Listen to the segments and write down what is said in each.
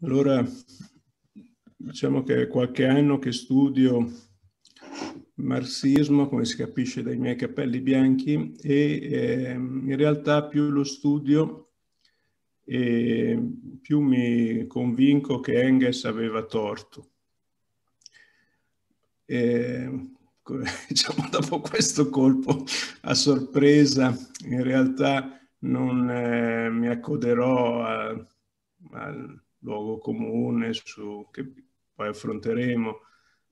Allora, diciamo che è qualche anno che studio marxismo, come si capisce dai miei capelli bianchi, e eh, in realtà più lo studio e più mi convinco che Engels aveva torto. E, ehm, diciamo dopo questo colpo a sorpresa, in realtà non eh, mi accoderò al luogo comune, su, che poi affronteremo,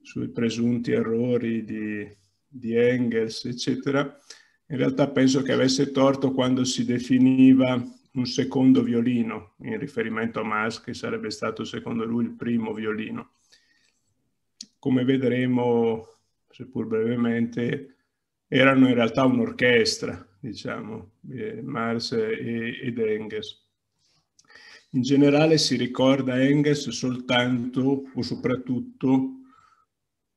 sui presunti errori di, di Engels, eccetera, in realtà penso che avesse torto quando si definiva un secondo violino, in riferimento a Marx, che sarebbe stato secondo lui il primo violino. Come vedremo, seppur brevemente, erano in realtà un'orchestra, diciamo, eh, Marx ed Engels. In generale si ricorda Engels soltanto o soprattutto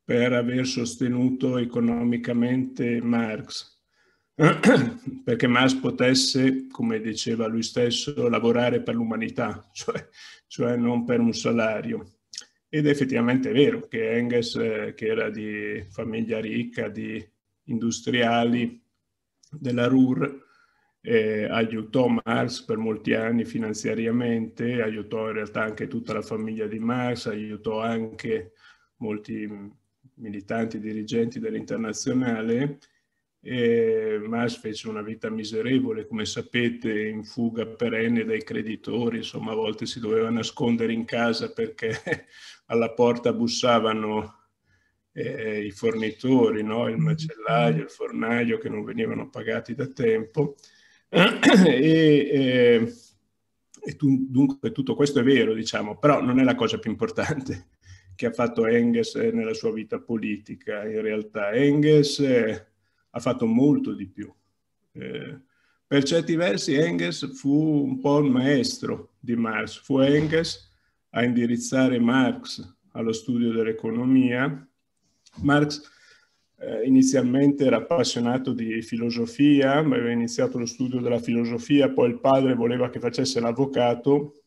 per aver sostenuto economicamente Marx, perché Marx potesse, come diceva lui stesso, lavorare per l'umanità, cioè, cioè non per un salario. Ed è effettivamente è vero che Engels, eh, che era di famiglia ricca, di industriali della RUR, eh, aiutò Marx per molti anni finanziariamente, aiutò in realtà anche tutta la famiglia di Marx, aiutò anche molti militanti dirigenti dell'internazionale. Eh, Marx fece una vita miserevole, come sapete, in fuga perenne dai creditori, insomma a volte si doveva nascondere in casa perché alla porta bussavano eh, i fornitori, no? il macellaio, il fornaio che non venivano pagati da tempo e, eh, e tu, dunque tutto questo è vero, diciamo, però non è la cosa più importante che ha fatto Engels eh, nella sua vita politica. In realtà Engels eh, ha fatto molto di più. Eh, per certi versi Engels fu un po' il maestro di Marx, fu Engels a indirizzare Marx allo studio dell'economia. Marx eh, inizialmente era appassionato di filosofia, aveva iniziato lo studio della filosofia, poi il padre voleva che facesse l'avvocato,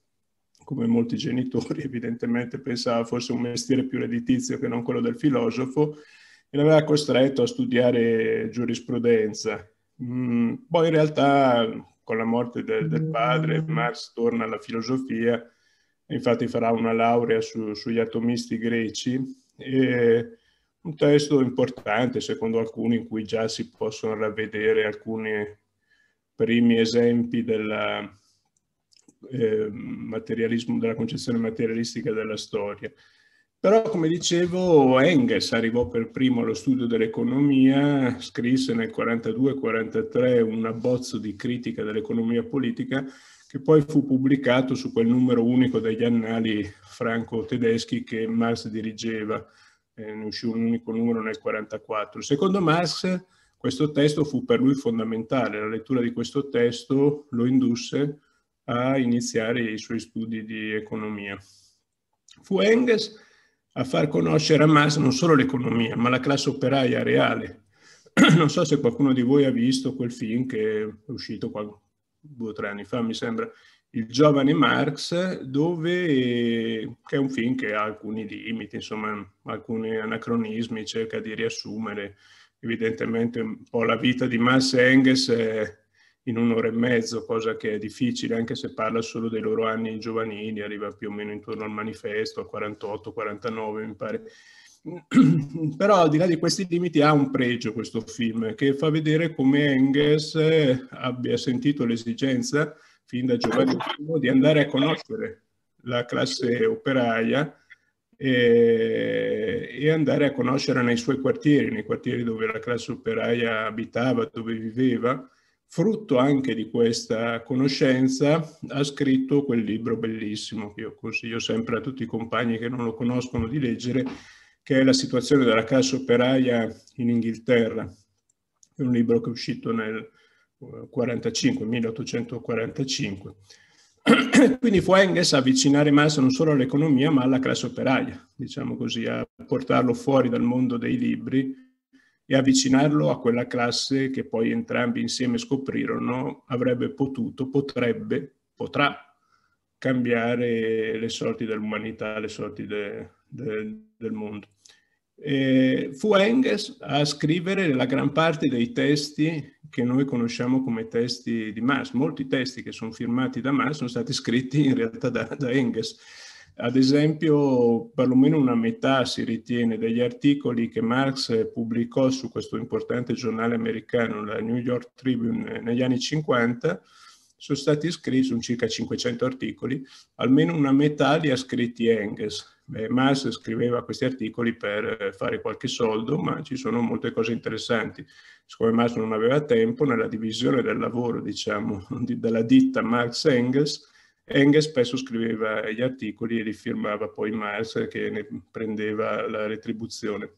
come molti genitori evidentemente pensava fosse un mestiere più redditizio che non quello del filosofo, e l'aveva costretto a studiare giurisprudenza. Mm, poi in realtà con la morte del, del padre mm. Marx torna alla filosofia, infatti farà una laurea su, sugli atomisti greci e un testo importante secondo alcuni in cui già si possono ravvedere alcuni primi esempi della, eh, della concezione materialistica della storia. Però, come dicevo, Engels arrivò per primo allo studio dell'economia, scrisse nel 42-43 un abbozzo di critica dell'economia politica che poi fu pubblicato su quel numero unico degli annali franco-tedeschi che Marx dirigeva eh, ne uscì un unico numero nel 1944. Secondo Marx questo testo fu per lui fondamentale, la lettura di questo testo lo indusse a iniziare i suoi studi di economia. Fu Engels a far conoscere a Marx non solo l'economia, ma la classe operaia reale. Non so se qualcuno di voi ha visto quel film che è uscito due o tre anni fa, mi sembra, il giovane Marx, dove, che è un film che ha alcuni limiti, insomma, alcuni anacronismi, cerca di riassumere evidentemente un po' la vita di Marx e Engels eh, in un'ora e mezzo, cosa che è difficile anche se parla solo dei loro anni giovanili, arriva più o meno intorno al manifesto, al 48-49 mi pare. Però al di là di questi limiti ha un pregio questo film che fa vedere come Engels eh, abbia sentito l'esigenza fin da giovanissimo di andare a conoscere la classe operaia e, e, andare a conoscere nei suoi quartieri, nei quartieri dove la classe operaia abitava, dove viveva. Frutto anche di questa conoscenza ha scritto quel libro bellissimo che io consiglio sempre a tutti i compagni che non lo conoscono di leggere, che è La situazione della classe operaia in Inghilterra. È un libro che è uscito nel 1845, Quindi fu Engels a avvicinare Marx non solo all'economia ma alla classe operaia, diciamo così, a portarlo fuori dal mondo dei libri e avvicinarlo a quella classe che poi entrambi insieme scoprirono avrebbe potuto, potrebbe, potrà cambiare le sorti dell'umanità, le sorti de, de, del mondo. E fu Engels a scrivere la gran parte dei testi che noi conosciamo come testi di Marx. Molti testi che sono firmati da Marx sono stati scritti in realtà da, da Engels. Ad esempio, perlomeno una metà si ritiene degli articoli che Marx pubblicò su questo importante giornale americano, la New York Tribune, negli anni 50, sono stati scritti, sono circa 500 articoli, almeno una metà li ha scritti Engels Beh, Marx scriveva questi articoli per eh, fare qualche soldo, ma ci sono molte cose interessanti. Siccome Marx non aveva tempo, nella divisione del lavoro, diciamo, di, della ditta Marx-Engels, Engels spesso scriveva gli articoli e li firmava poi Marx che ne prendeva la retribuzione.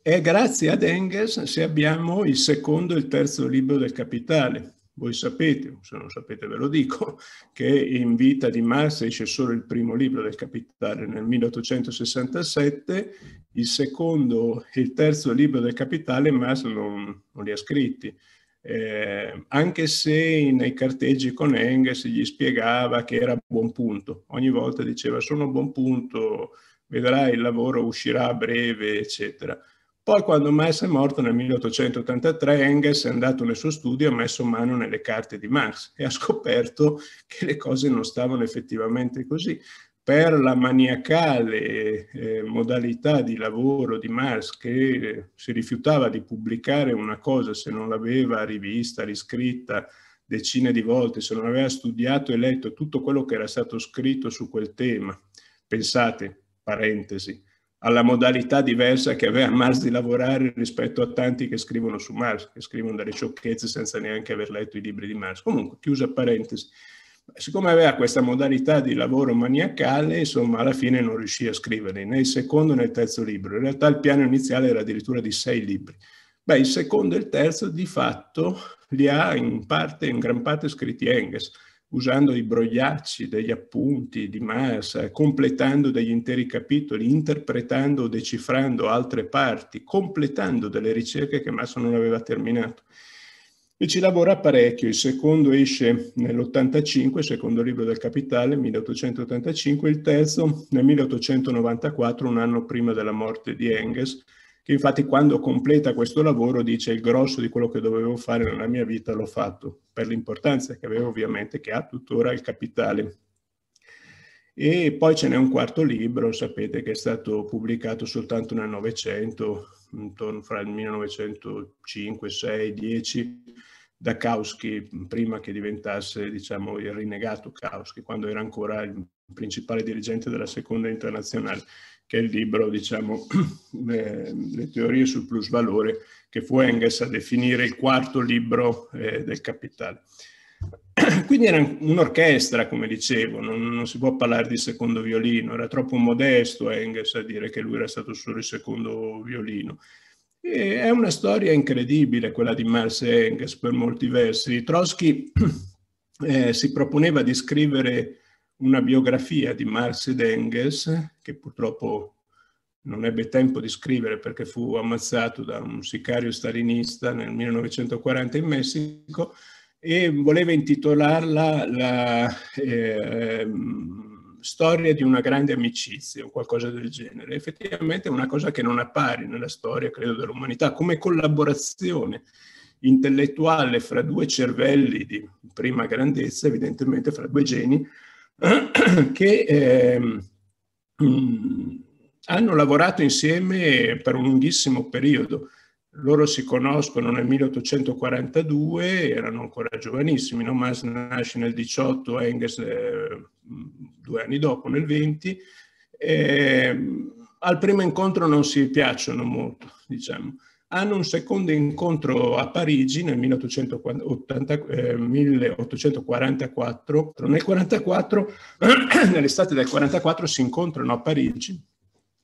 È grazie ad Engels se abbiamo il secondo e il terzo libro del Capitale, voi sapete, se non sapete ve lo dico, che in vita di Marx esce solo il primo libro del Capitale nel 1867, il secondo e il terzo libro del Capitale Marx non, non li ha scritti. Eh, anche se nei carteggi con Engels gli spiegava che era a buon punto, ogni volta diceva sono a buon punto, vedrai il lavoro uscirà a breve, eccetera. Poi quando Marx è morto nel 1883, Engels è andato nel suo studio e ha messo mano nelle carte di Marx e ha scoperto che le cose non stavano effettivamente così. Per la maniacale eh, modalità di lavoro di Marx che eh, si rifiutava di pubblicare una cosa se non l'aveva rivista, riscritta decine di volte, se non aveva studiato e letto tutto quello che era stato scritto su quel tema. Pensate, parentesi, alla modalità diversa che aveva Mars di lavorare rispetto a tanti che scrivono su Mars, che scrivono delle sciocchezze senza neanche aver letto i libri di Mars. Comunque, chiusa parentesi, siccome aveva questa modalità di lavoro maniacale, insomma, alla fine non riuscì a scriverli né il secondo né il terzo libro. In realtà il piano iniziale era addirittura di sei libri. Beh, il secondo e il terzo di fatto li ha in parte, in gran parte scritti Engels usando i brogliacci degli appunti di Massa, completando degli interi capitoli, interpretando o decifrando altre parti, completando delle ricerche che Massa non aveva terminato. E ci lavora parecchio, il secondo esce nell'85, secondo libro del Capitale, 1885, il terzo nel 1894, un anno prima della morte di Engels, che infatti quando completa questo lavoro dice il grosso di quello che dovevo fare nella mia vita l'ho fatto, per l'importanza che aveva ovviamente, che ha tuttora il capitale. E poi ce n'è un quarto libro, sapete, che è stato pubblicato soltanto nel Novecento, intorno fra il 1905, 6, 10, da Kauski, prima che diventasse diciamo, il rinnegato Kauski, quando era ancora il principale dirigente della seconda internazionale che è il libro, diciamo, le, le teorie sul plus valore, che fu Engels a definire il quarto libro eh, del capitale. Quindi era un'orchestra, come dicevo, non, non, si può parlare di secondo violino, era troppo modesto Engels a dire che lui era stato solo il secondo violino. E è una storia incredibile quella di Marx e Engels per molti versi. Trotsky eh, si proponeva di scrivere una biografia di Marx ed Engels, che purtroppo non ebbe tempo di scrivere perché fu ammazzato da un sicario stalinista nel 1940 in Messico, e voleva intitolarla la eh, storia di una grande amicizia o qualcosa del genere. Effettivamente è una cosa che non appare nella storia, credo, dell'umanità, come collaborazione intellettuale fra due cervelli di prima grandezza, evidentemente fra due geni, che eh, hanno lavorato insieme per un lunghissimo periodo. Loro si conoscono nel 1842, erano ancora giovanissimi, no? Mas nasce nel 18, Engels eh, mm, due anni dopo, nel 20. Eh, al primo incontro non si piacciono molto, diciamo hanno un secondo incontro a Parigi nel 1880, eh, 1844. Nel 44, nell'estate del 1944 si incontrano a Parigi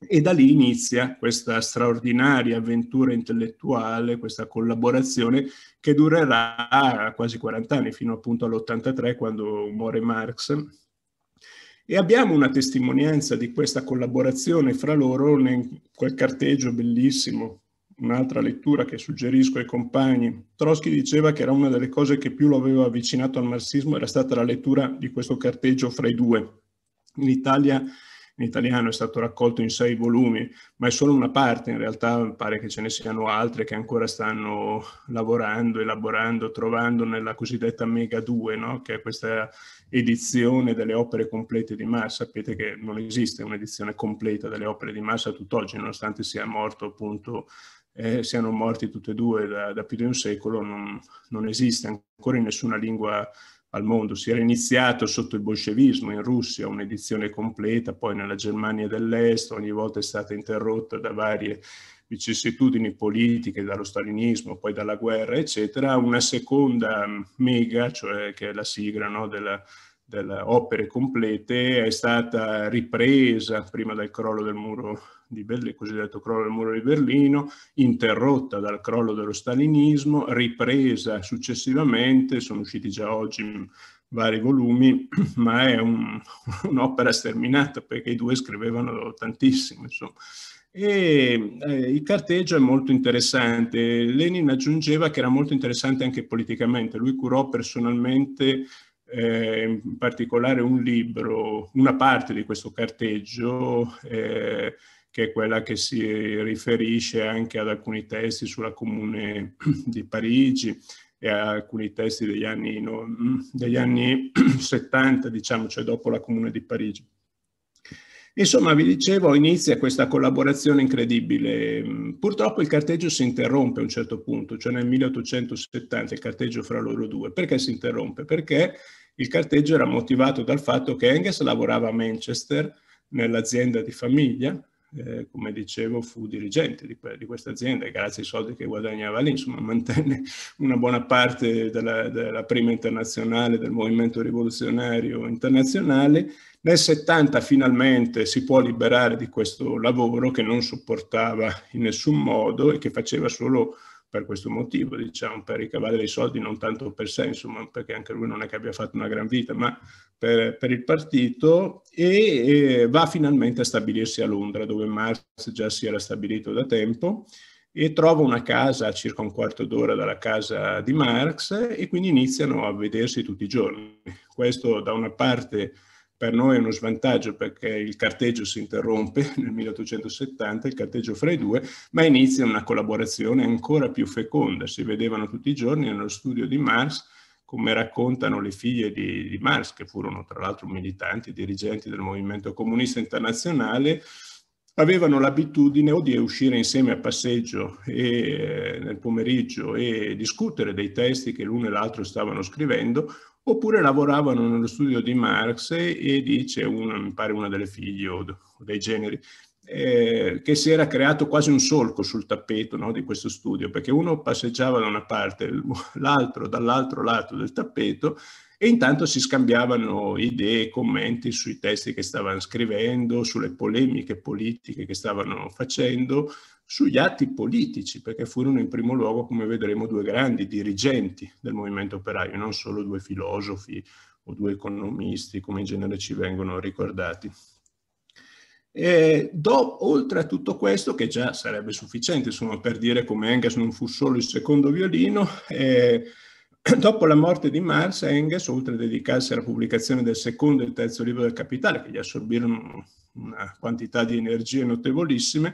e da lì inizia questa straordinaria avventura intellettuale, questa collaborazione che durerà quasi 40 anni, fino appunto all'83 quando muore Marx. E abbiamo una testimonianza di questa collaborazione fra loro in quel carteggio bellissimo un'altra lettura che suggerisco ai compagni, Trotsky diceva che era una delle cose che più lo aveva avvicinato al marxismo era stata la lettura di questo carteggio fra i due. In Italia in italiano è stato raccolto in sei volumi, ma è solo una parte, in realtà pare che ce ne siano altre che ancora stanno lavorando, elaborando, trovando nella cosiddetta Mega 2, no? che è questa edizione delle opere complete di Marx. Sapete che non esiste un'edizione completa delle opere di Marx a tutt'oggi, nonostante sia morto appunto eh, siano morti tutti e due da, da più di un secolo non, non, esiste ancora in nessuna lingua al mondo. Si era iniziato sotto il bolscevismo in Russia, un'edizione completa, poi nella Germania dell'Est ogni volta è stata interrotta da varie vicissitudini politiche, dallo stalinismo, poi dalla guerra, eccetera, una seconda mega, cioè che è la sigla no, della, delle opere complete, è stata ripresa prima del crollo del muro di Berlino, cosiddetto crollo del muro di Berlino, interrotta dal crollo dello stalinismo, ripresa successivamente, sono usciti già oggi vari volumi, ma è un, un'opera sterminata perché i due scrivevano tantissimo, insomma. E eh, il carteggio è molto interessante. Lenin aggiungeva che era molto interessante anche politicamente. Lui curò personalmente eh, in particolare un libro, una parte di questo carteggio eh, che è quella che si riferisce anche ad alcuni testi sulla Comune di Parigi e a alcuni testi degli anni, no, mm, degli anni 70, diciamo, cioè dopo la Comune di Parigi. Insomma, vi dicevo, inizia questa collaborazione incredibile. Purtroppo il carteggio si interrompe a un certo punto, cioè nel 1870 il carteggio fra loro due. Perché si interrompe? Perché il carteggio era motivato dal fatto che Engels lavorava a Manchester nell'azienda di famiglia eh, come dicevo, fu dirigente di, di questa azienda e grazie ai soldi che guadagnava lì, insomma, mantenne una buona parte della, della prima internazionale del movimento rivoluzionario internazionale. Nel 70 finalmente si può liberare di questo lavoro che non sopportava in nessun modo e che faceva solo per questo motivo, diciamo, per ricavare dei soldi non tanto per sé, insomma, perché anche lui non è che abbia fatto una gran vita, ma per, per il partito, e, e va finalmente a stabilirsi a Londra, dove Marx già si era stabilito da tempo, e trova una casa a circa un quarto d'ora dalla casa di Marx e quindi iniziano a vedersi tutti i giorni. Questo da una parte per noi è uno svantaggio perché il carteggio si interrompe nel 1870, il carteggio fra i due, ma inizia una collaborazione ancora più feconda. Si vedevano tutti i giorni nello studio di Marx, come raccontano le figlie di, di Marx, che furono tra l'altro militanti, dirigenti del movimento comunista internazionale, avevano l'abitudine o oh di uscire insieme a passeggio e, eh, nel pomeriggio e discutere dei testi che l'uno e l'altro stavano scrivendo, oppure lavoravano nello studio di Marx e dice, una, mi pare una delle figlie o dei generi, eh, che si era creato quasi un solco sul tappeto no, di questo studio, perché uno passeggiava da una parte, l'altro dall'altro lato del tappeto e intanto si scambiavano idee, commenti sui testi che stavano scrivendo, sulle polemiche politiche che stavano facendo, sugli atti politici, perché furono in primo luogo, come vedremo, due grandi dirigenti del movimento operaio, non solo due filosofi o due economisti, come in genere ci vengono ricordati. E do, oltre a tutto questo, che già sarebbe sufficiente insomma, per dire come Engels non fu solo il secondo violino, eh, dopo la morte di Marx, Engels, oltre a dedicarsi alla pubblicazione del secondo e terzo libro del Capitale, che gli assorbirono una quantità di energie notevolissime,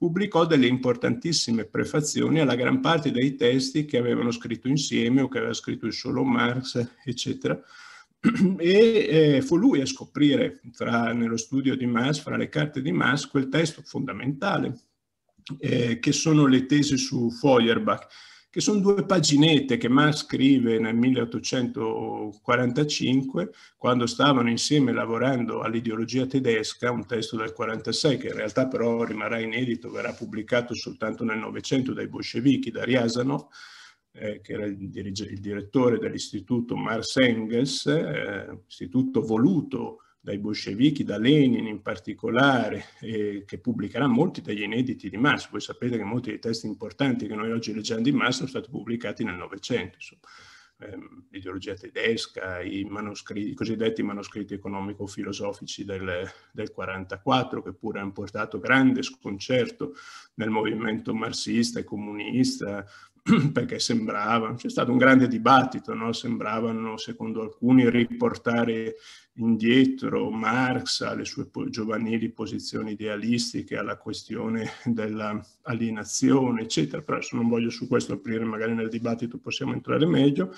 pubblicò delle importantissime prefazioni alla gran parte dei testi che avevano scritto insieme o che aveva scritto il solo Marx, eccetera. E eh, fu lui a scoprire tra, nello studio di Marx, fra le carte di Marx, quel testo fondamentale eh, che sono le tesi su Feuerbach che sono due paginette che Marx scrive nel 1845, quando stavano insieme lavorando all'ideologia tedesca, un testo del 1946 che in realtà però rimarrà inedito, verrà pubblicato soltanto nel Novecento dai bolscevichi, da Riasanov, eh, che era il, il direttore dell'istituto Marx Engels, eh, istituto voluto dai bolscevichi, da Lenin in particolare, eh, che pubblicherà molti degli inediti di Marx. Voi sapete che molti dei testi importanti che noi oggi leggiamo di Marx sono stati pubblicati nel Novecento, eh, l'ideologia tedesca, i, manoscritti, i cosiddetti manoscritti economico-filosofici del, del 44, che pure hanno portato grande sconcerto nel movimento marxista e comunista, perché sembrava, c'è stato un grande dibattito, no? sembravano secondo alcuni riportare indietro Marx alle sue giovanili posizioni idealistiche, alla questione dell'alienazione, eccetera, però adesso non voglio su questo aprire, magari nel dibattito possiamo entrare meglio.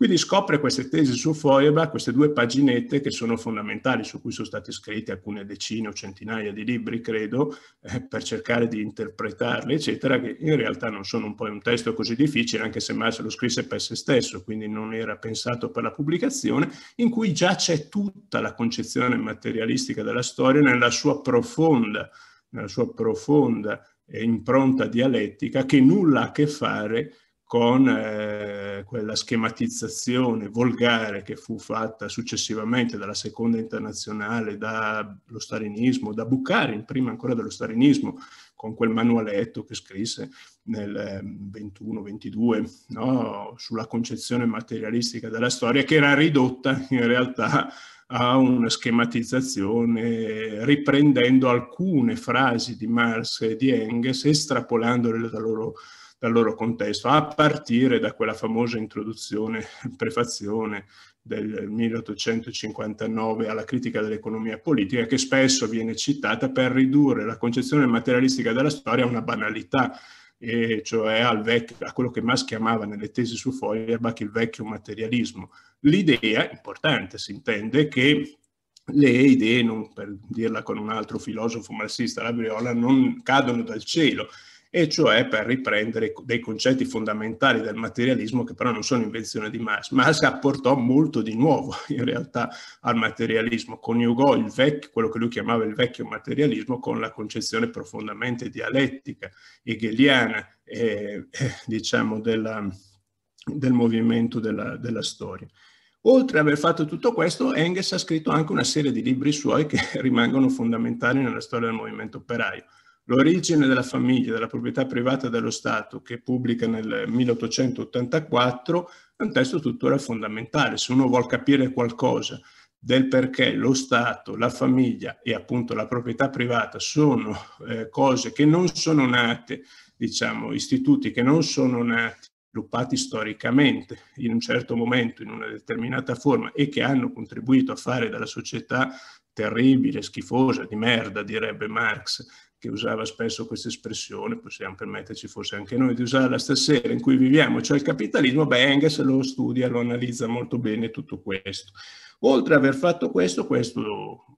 Quindi scopre queste tesi su Feuerbach, queste due paginette che sono fondamentali, su cui sono state scritte alcune decine o centinaia di libri, credo, eh, per cercare di interpretarle, eccetera, che in realtà non sono un, un testo così difficile, anche se Marx lo scrisse per se stesso, quindi non era pensato per la pubblicazione, in cui già c'è tutta la concezione materialistica della storia nella sua profonda, nella sua profonda impronta dialettica che nulla ha a che fare con con eh, quella schematizzazione volgare che fu fatta successivamente dalla seconda internazionale, dallo stalinismo, da Bukharin, prima ancora dello stalinismo, con quel manualetto che scrisse nel 21-22 ehm, no? sulla concezione materialistica della storia, che era ridotta in realtà a una schematizzazione riprendendo alcune frasi di Marx e di Engels, estrapolandole dalla loro dal loro contesto, a partire da quella famosa introduzione, prefazione del 1859 alla critica dell'economia politica, che spesso viene citata per ridurre la concezione materialistica della storia a una banalità, cioè vecchio, a quello che Marx chiamava nelle tesi su Feuerbach il vecchio materialismo. L'idea, importante si intende, che le idee, non per dirla con un altro filosofo marxista, la Briola, non cadono dal cielo, e cioè per riprendere dei concetti fondamentali del materialismo che però non sono invenzione di Marx. Marx apportò molto di nuovo in realtà al materialismo, coniugò il vecchio, quello che lui chiamava il vecchio materialismo con la concezione profondamente dialettica, hegeliana, eh, eh, diciamo, della, del movimento della, della storia. Oltre ad aver fatto tutto questo, Engels ha scritto anche una serie di libri suoi che rimangono fondamentali nella storia del movimento operaio. L'origine della famiglia, della proprietà privata dello Stato, che pubblica nel 1884, è un testo tuttora fondamentale. Se uno vuole capire qualcosa del perché lo Stato, la famiglia e appunto la proprietà privata sono eh, cose che non sono nate, diciamo, istituti che non sono nati, sviluppati storicamente in un certo momento, in una determinata forma e che hanno contribuito a fare della società terribile, schifosa, di merda, direbbe Marx, che usava spesso questa espressione, possiamo permetterci forse anche noi di usarla stasera, in cui viviamo, cioè il capitalismo, beh, Engels lo studia, lo analizza molto bene tutto questo. Oltre ad aver fatto questo, questo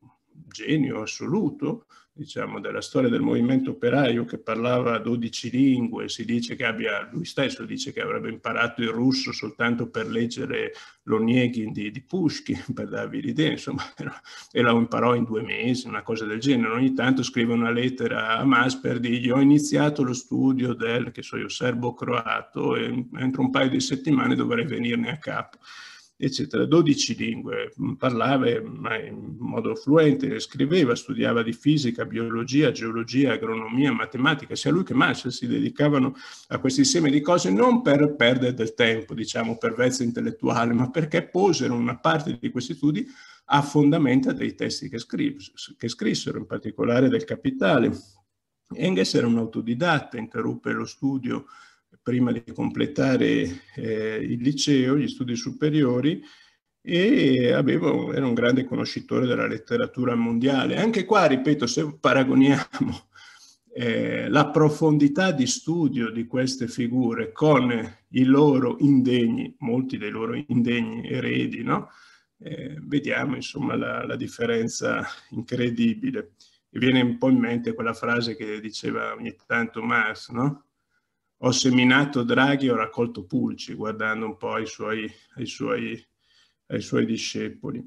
genio assoluto diciamo, della storia del movimento operaio che parlava 12 lingue, si dice che abbia, lui stesso dice che avrebbe imparato il russo soltanto per leggere l'Onieghin di, di Pushkin, per darvi l'idea, insomma, e lo imparò in due mesi, una cosa del genere. Ogni tanto scrive una lettera a Masper, per ho iniziato lo studio del, che so io, serbo-croato e entro un paio di settimane dovrei venirne a capo eccetera. 12 lingue, mm, parlava eh, in modo fluente, scriveva, studiava di fisica, biologia, geologia, agronomia, matematica, sia lui che Marshall si dedicavano a questo insieme di cose non per perdere del tempo, diciamo, per vezza intellettuale, ma perché posero una parte di questi studi a fondamenta dei testi che, che scrissero, in particolare del Capitale. Engels era un autodidatta, interruppe lo studio prima di completare eh, il liceo, gli studi superiori e avevo, ero un grande conoscitore della letteratura mondiale. Anche qua, ripeto, se paragoniamo eh, la profondità di studio di queste figure con i loro indegni, molti dei loro indegni eredi, no? eh, vediamo insomma la, la, differenza incredibile. E viene un po' in mente quella frase che diceva ogni tanto Marx, no? ho seminato Draghi ho raccolto pulci guardando un po' ai suoi, ai suoi, ai suoi discepoli.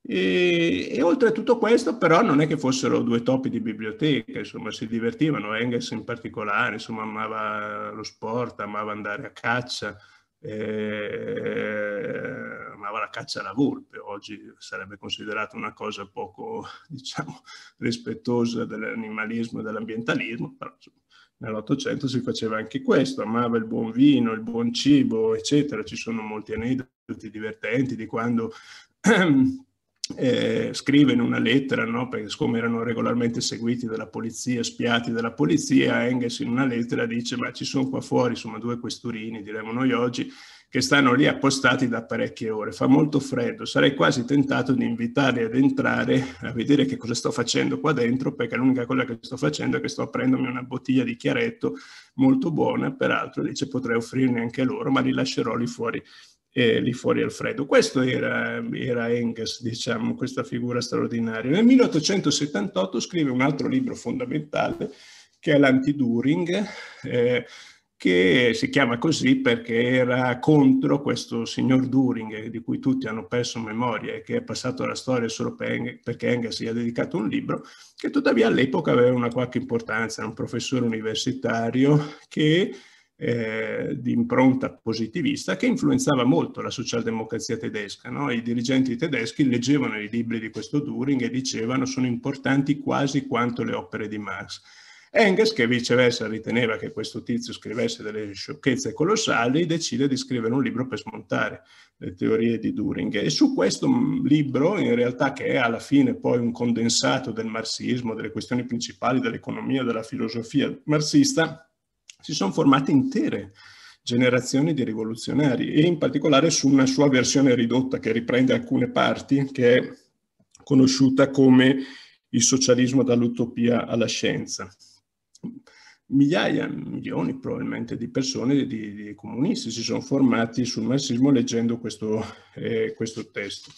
E, e, oltre a tutto questo, però, non è che fossero due topi di biblioteca, insomma, si divertivano, Engels in particolare, insomma, amava lo sport, amava andare a caccia, eh, amava la caccia alla volpe, oggi sarebbe considerata una cosa poco, diciamo, rispettosa dell'animalismo e dell'ambientalismo, però insomma, Nell'Ottocento si faceva anche questo, amava il buon vino, il buon cibo, eccetera. Ci sono molti aneddoti divertenti di quando eh, scrive in una lettera, no? perché siccome erano regolarmente seguiti dalla polizia, spiati dalla polizia, Engels in una lettera dice ma ci sono qua fuori insomma, due questurini, diremmo noi oggi, che stanno lì appostati da parecchie ore. Fa molto freddo, sarei quasi tentato di invitarli ad entrare a vedere che cosa sto facendo qua dentro, perché l'unica cosa che sto facendo è che sto aprendomi una bottiglia di chiaretto molto buona, peraltro dice potrei offrirne anche loro, ma li lascerò lì fuori eh, lì fuori al freddo. Questo era, era, Engels, diciamo, questa figura straordinaria. Nel 1878 scrive un altro libro fondamentale che è l'Antiduring, eh, che si chiama così perché era contro questo signor Düring, eh, di cui tutti hanno perso memoria e che è passato alla storia solo perché Engels gli ha dedicato un libro, che tuttavia all'epoca aveva una qualche importanza, era un professore universitario che eh, di impronta positivista che influenzava molto la socialdemocrazia tedesca. No? I dirigenti tedeschi leggevano i libri di questo Düring e dicevano sono importanti quasi quanto le opere di Marx. Engels, che viceversa riteneva che questo tizio scrivesse delle sciocchezze colossali, decide di scrivere un libro per smontare le teorie di Turing. E su questo mm, libro, in realtà, che è alla fine poi un condensato del marxismo, delle questioni principali dell'economia, della filosofia marxista, si sono formate intere generazioni di rivoluzionari e in particolare su una sua versione ridotta che riprende alcune parti, che è conosciuta come il socialismo dall'utopia alla scienza migliaia, milioni probabilmente di persone, di, di comunisti, si sono formati sul marxismo leggendo questo, eh, questo testo.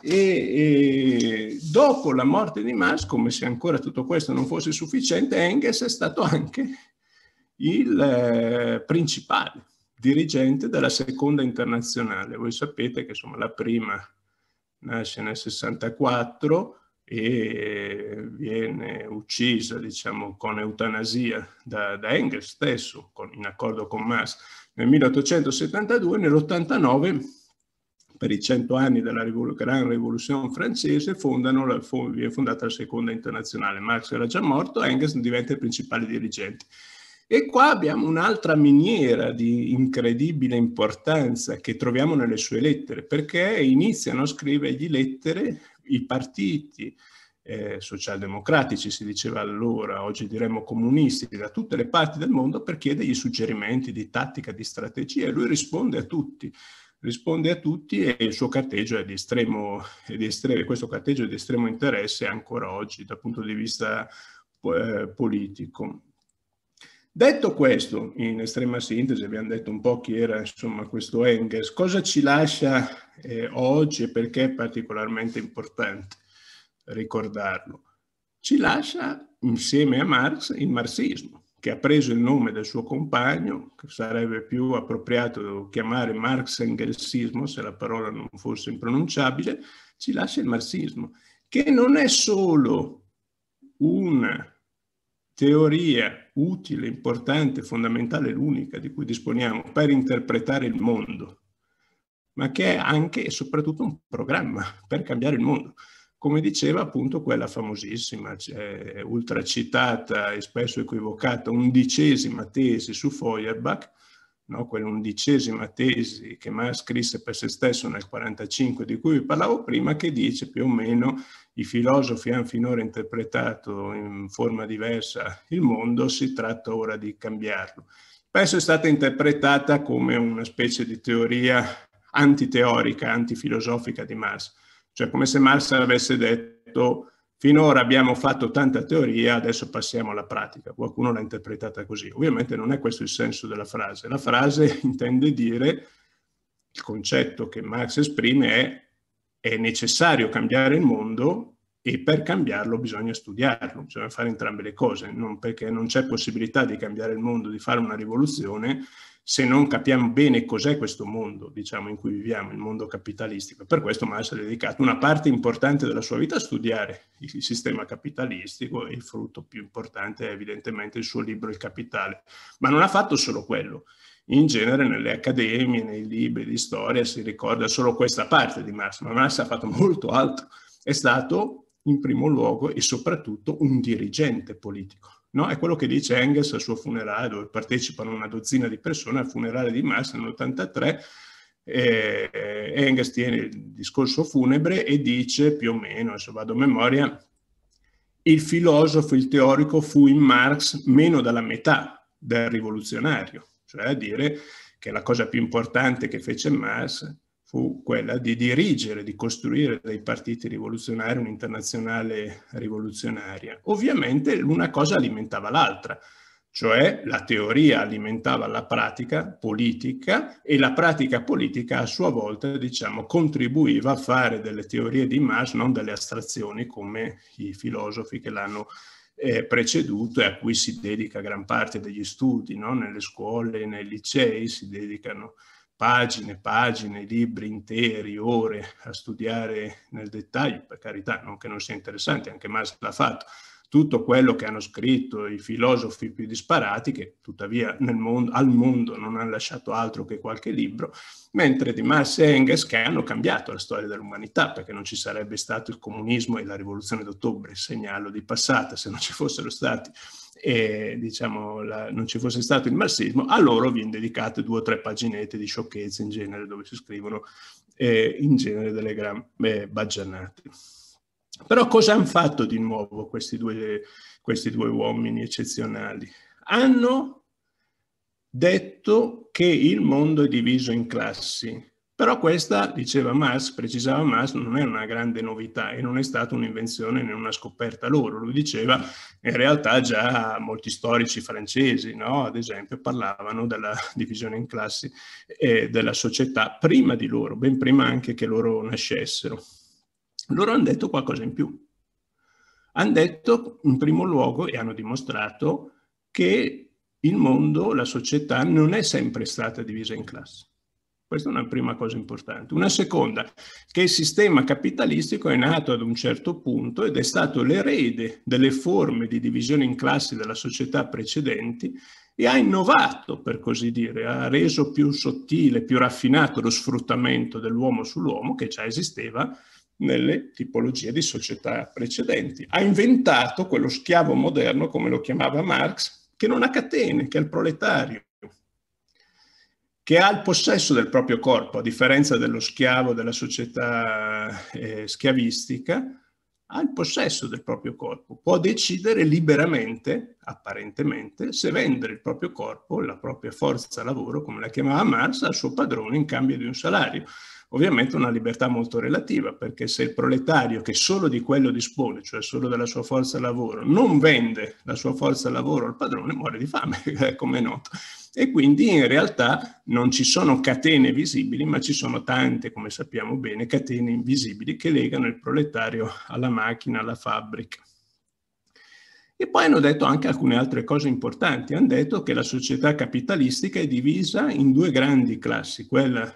E, e, dopo la morte di Marx, come se ancora tutto questo non fosse sufficiente, Engels è stato anche il eh, principale dirigente della seconda internazionale. Voi sapete che insomma, la prima nasce nel 64, e viene uccisa diciamo, con eutanasia da, da Engels stesso, con, in accordo con Marx, nel 1872, nell'89, per i cento anni della rivol Gran Rivoluzione francese, la, fu, viene fondata la seconda internazionale. Marx era già morto, Engels diventa il principale dirigente. E qua abbiamo un'altra miniera di incredibile importanza che troviamo nelle sue lettere, perché iniziano a scrivergli lettere i partiti eh, socialdemocratici, si diceva allora, oggi diremmo comunisti, da tutte le parti del mondo per chiedergli suggerimenti di tattica, di strategia e lui risponde a tutti risponde a tutti e il suo carteggio è di estremo, è di estremo questo carteggio è di estremo interesse ancora oggi dal punto di vista eh, politico. Detto questo, in estrema sintesi abbiamo detto un po' chi era insomma questo Engels, cosa ci lascia eh, oggi e perché è particolarmente importante ricordarlo. Ci lascia insieme a Marx il marxismo, che ha preso il nome del suo compagno, che sarebbe più appropriato chiamare marx-engelsismo se la parola non fosse impronunciabile, ci lascia il marxismo, che non è solo una teoria utile, importante, fondamentale, l'unica di cui disponiamo per interpretare il mondo, ma che è anche e soprattutto un programma per cambiare il mondo. Come diceva appunto quella famosissima, cioè, eh, ultracitata e spesso equivocata, undicesima tesi su Feuerbach, no? quell'undicesima tesi che Marx scrisse per se stesso nel 1945 di cui vi parlavo prima, che dice più o meno i filosofi hanno finora interpretato in forma diversa il mondo, si tratta ora di cambiarlo. Spesso è stata interpretata come una specie di teoria antiteorica, antifilosofica di Marx. Cioè come se Marx avesse detto finora abbiamo fatto tanta teoria, adesso passiamo alla pratica. Qualcuno l'ha interpretata così. Ovviamente non è questo il senso della frase. La frase intende dire, il concetto che Marx esprime è è necessario cambiare il mondo e per cambiarlo bisogna studiarlo, bisogna fare entrambe le cose, non perché non c'è possibilità di cambiare il mondo, di fare una rivoluzione se non capiamo bene cos'è questo mondo diciamo, in cui viviamo, il mondo capitalistico. Per questo Marx ha dedicato una parte importante della sua vita a studiare il sistema capitalistico e il frutto più importante è evidentemente il suo libro Il Capitale. Ma non ha fatto solo quello. In genere nelle accademie, nei libri di storia si ricorda solo questa parte di Marx, ma Marx ha fatto molto altro. È stato in primo luogo e soprattutto un dirigente politico No? È quello che dice Engels al suo funerale, dove partecipano una dozzina di persone al funerale di Marx nell'83. Eh, Engels tiene il discorso funebre e dice più o meno, se vado a memoria, il filosofo, il teorico fu in Marx meno dalla metà del rivoluzionario, cioè a dire che la cosa più importante che fece Marx fu quella di dirigere, di costruire dai partiti rivoluzionari un'internazionale rivoluzionaria. Ovviamente una cosa alimentava l'altra, cioè la teoria alimentava la pratica politica e la pratica politica a sua volta diciamo, contribuiva a fare delle teorie di Marx, non delle astrazioni come i filosofi che l'hanno eh, preceduto e a cui si dedica gran parte degli studi, no? nelle scuole, nei licei si dedicano pagine, pagine, libri interi, ore a studiare nel dettaglio, per carità, non che non sia interessante, anche Marx l'ha fatto, tutto quello che hanno scritto i filosofi più disparati, che tuttavia mondo, al mondo non hanno lasciato altro che qualche libro, mentre di Marx e Engels che hanno cambiato la storia dell'umanità, perché non ci sarebbe stato il comunismo e la rivoluzione d'ottobre, segnalo di passata, se non ci fossero stati e eh, diciamo la, non ci fosse stato il marxismo, a loro viene dedicate due o tre paginette di sciocchezze in genere, dove si scrivono eh, in genere delle gran eh, baggianate. Però cosa hanno fatto di nuovo questi due, questi due uomini eccezionali? Hanno detto che il mondo è diviso in classi, però questa, diceva Marx, precisava Marx, non è una grande novità e non è stata un'invenzione né una scoperta loro. Lui diceva, in realtà già molti storici francesi, no? ad esempio, parlavano della divisione in classi e della società prima di loro, ben prima anche che loro nascessero loro hanno detto qualcosa in più. Hanno detto in primo luogo e hanno dimostrato che il mondo, la società non è sempre stata divisa in classe. Questa è una prima cosa importante. Una seconda, che il sistema capitalistico è nato ad un certo punto ed è stato l'erede delle forme di divisione in classi della società precedenti e ha innovato, per così dire, ha reso più sottile, più raffinato lo sfruttamento dell'uomo sull'uomo che già esisteva nelle tipologie di società precedenti. Ha inventato quello schiavo moderno, come lo chiamava Marx, che non ha catene, che è il proletario, che ha il possesso del proprio corpo, a differenza dello schiavo della società eh, schiavistica, ha il possesso del proprio corpo, può decidere liberamente, apparentemente, se vendere il proprio corpo, la propria forza lavoro, come la chiamava Marx, al suo padrone in cambio di un salario. Ovviamente una libertà molto relativa, perché se il proletario che solo di quello dispone, cioè solo della sua forza lavoro, non vende la sua forza lavoro al padrone, muore di fame, eh, come è noto. E quindi in realtà non ci sono catene visibili, ma ci sono tante, come sappiamo bene, catene invisibili che legano il proletario alla macchina, alla fabbrica. E poi hanno detto anche alcune altre cose importanti. Hanno detto che la società capitalistica è divisa in due grandi classi, quella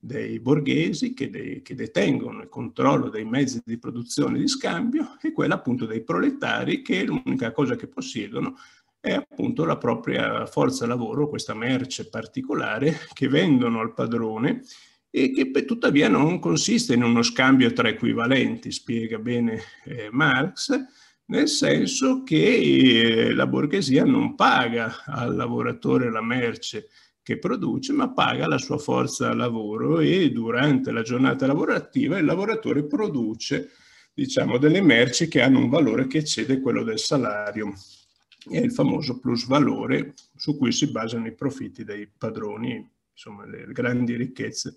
dei borghesi che, de, che, detengono il controllo dei mezzi di produzione e di scambio e quella appunto dei proletari che l'unica cosa che possiedono è appunto la propria forza lavoro, questa merce particolare che vendono al padrone e che tuttavia non consiste in uno scambio tra equivalenti, spiega bene eh, Marx, nel senso che eh, la borghesia non paga al lavoratore la merce che produce, ma paga la sua forza lavoro e durante la giornata lavorativa il lavoratore produce diciamo, delle merci che hanno un valore che eccede quello del salario. È il famoso plus valore su cui si basano i profitti dei padroni, insomma le grandi ricchezze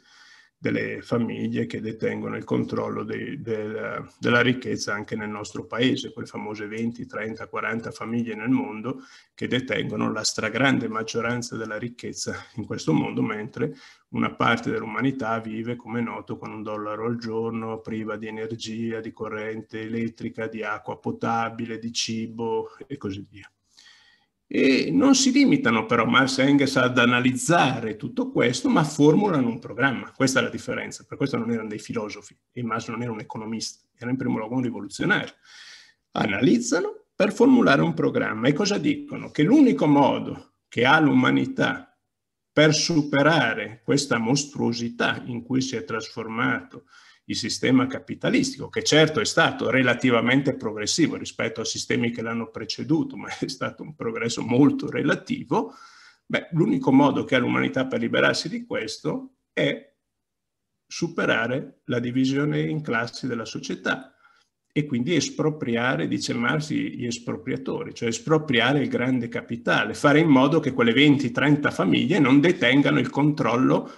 delle famiglie che detengono il controllo dei, del, della ricchezza anche nel nostro paese, quelle famose 20, 30, 40 famiglie nel mondo che detengono la stragrande maggioranza della ricchezza in questo mondo, mentre una parte dell'umanità vive, come è noto, con un dollaro al giorno, priva di energia, di corrente elettrica, di acqua potabile, di cibo e così via. E non si limitano però Marx e Engels ad analizzare tutto questo, ma formulano un programma. Questa è la differenza. Per questo non erano dei filosofi e Marx non era un economista, era in primo luogo un rivoluzionario. Analizzano per formulare un programma. E cosa dicono? Che l'unico modo che ha l'umanità per superare questa mostruosità in cui si è trasformato il sistema capitalistico, che certo è stato relativamente progressivo rispetto a sistemi che l'hanno preceduto, ma è stato un progresso molto relativo, beh, l'unico modo che ha l'umanità per liberarsi di questo è superare la divisione in classi della società e quindi espropriare, dicemarsi gli espropriatori, cioè espropriare il grande capitale, fare in modo che quelle 20-30 famiglie non detengano il controllo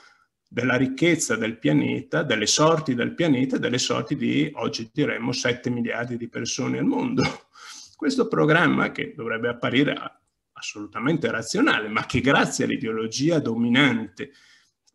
della ricchezza del pianeta, delle sorti del pianeta, e delle sorti di, oggi diremmo, 7 miliardi di persone al mondo. Questo programma, che dovrebbe apparire assolutamente razionale, ma che grazie all'ideologia dominante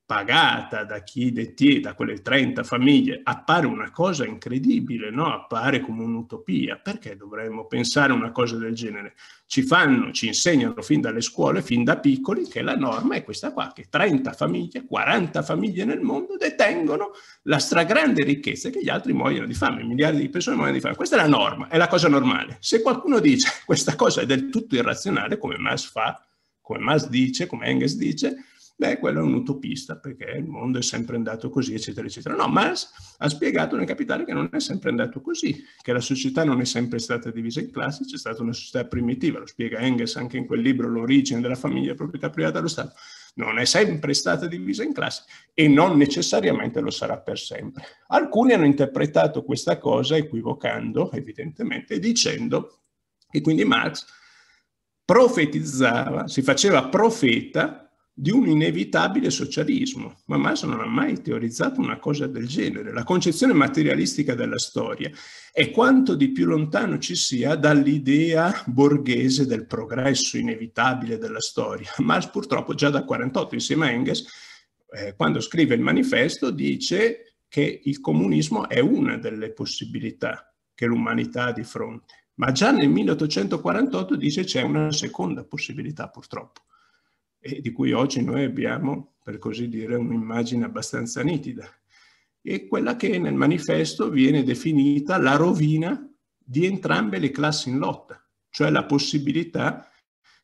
pagata da chi detiene, da quelle 30 famiglie, appare una cosa incredibile, no? appare come un'utopia. Perché dovremmo pensare una cosa del genere? Ci fanno, ci insegnano fin dalle scuole, fin da piccoli, che la norma è questa qua, che 30 famiglie, 40 famiglie nel mondo detengono la stragrande ricchezza e che gli altri muoiono di fame, miliardi di persone muoiono di fame. Questa è la norma, è la cosa normale. Se qualcuno dice questa cosa è del tutto irrazionale, come Mas fa, come Mas dice, come Engels dice, beh, quello è un utopista perché il mondo è sempre andato così, eccetera, eccetera. No, Marx ha spiegato nel Capitale che non è sempre andato così, che la società non è sempre stata divisa in classi, c'è stata una società primitiva, lo spiega Engels anche in quel libro, L'origine della famiglia, proprietà privata dello Stato. Non è sempre stata divisa in classi e non necessariamente lo sarà per sempre. Alcuni hanno interpretato questa cosa equivocando, evidentemente, dicendo che quindi Marx profetizzava, si faceva profeta di un inevitabile socialismo, ma Marx non ha mai teorizzato una cosa del genere. La concezione materialistica della storia è quanto di più lontano ci sia dall'idea borghese del progresso inevitabile della storia. Marx purtroppo già da 48 insieme a Engels, eh, quando scrive il manifesto, dice che il comunismo è una delle possibilità che l'umanità ha di fronte. Ma già nel 1848 dice c'è una seconda possibilità purtroppo e di cui oggi noi abbiamo, per così dire, un'immagine abbastanza nitida. E quella che nel manifesto viene definita la rovina di entrambe le classi in lotta, cioè la possibilità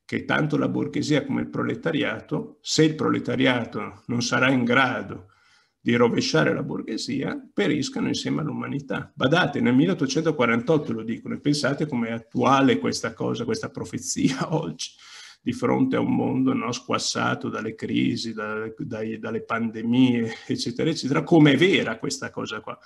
che tanto la borghesia come il proletariato, se il proletariato non sarà in grado di rovesciare la borghesia, periscano insieme all'umanità. Badate, nel 1848 lo dicono e pensate com'è attuale questa cosa, questa profezia oggi di fronte a un mondo no, squassato dalle crisi, da, dai, dalle pandemie, eccetera, eccetera, come è vera questa cosa qua,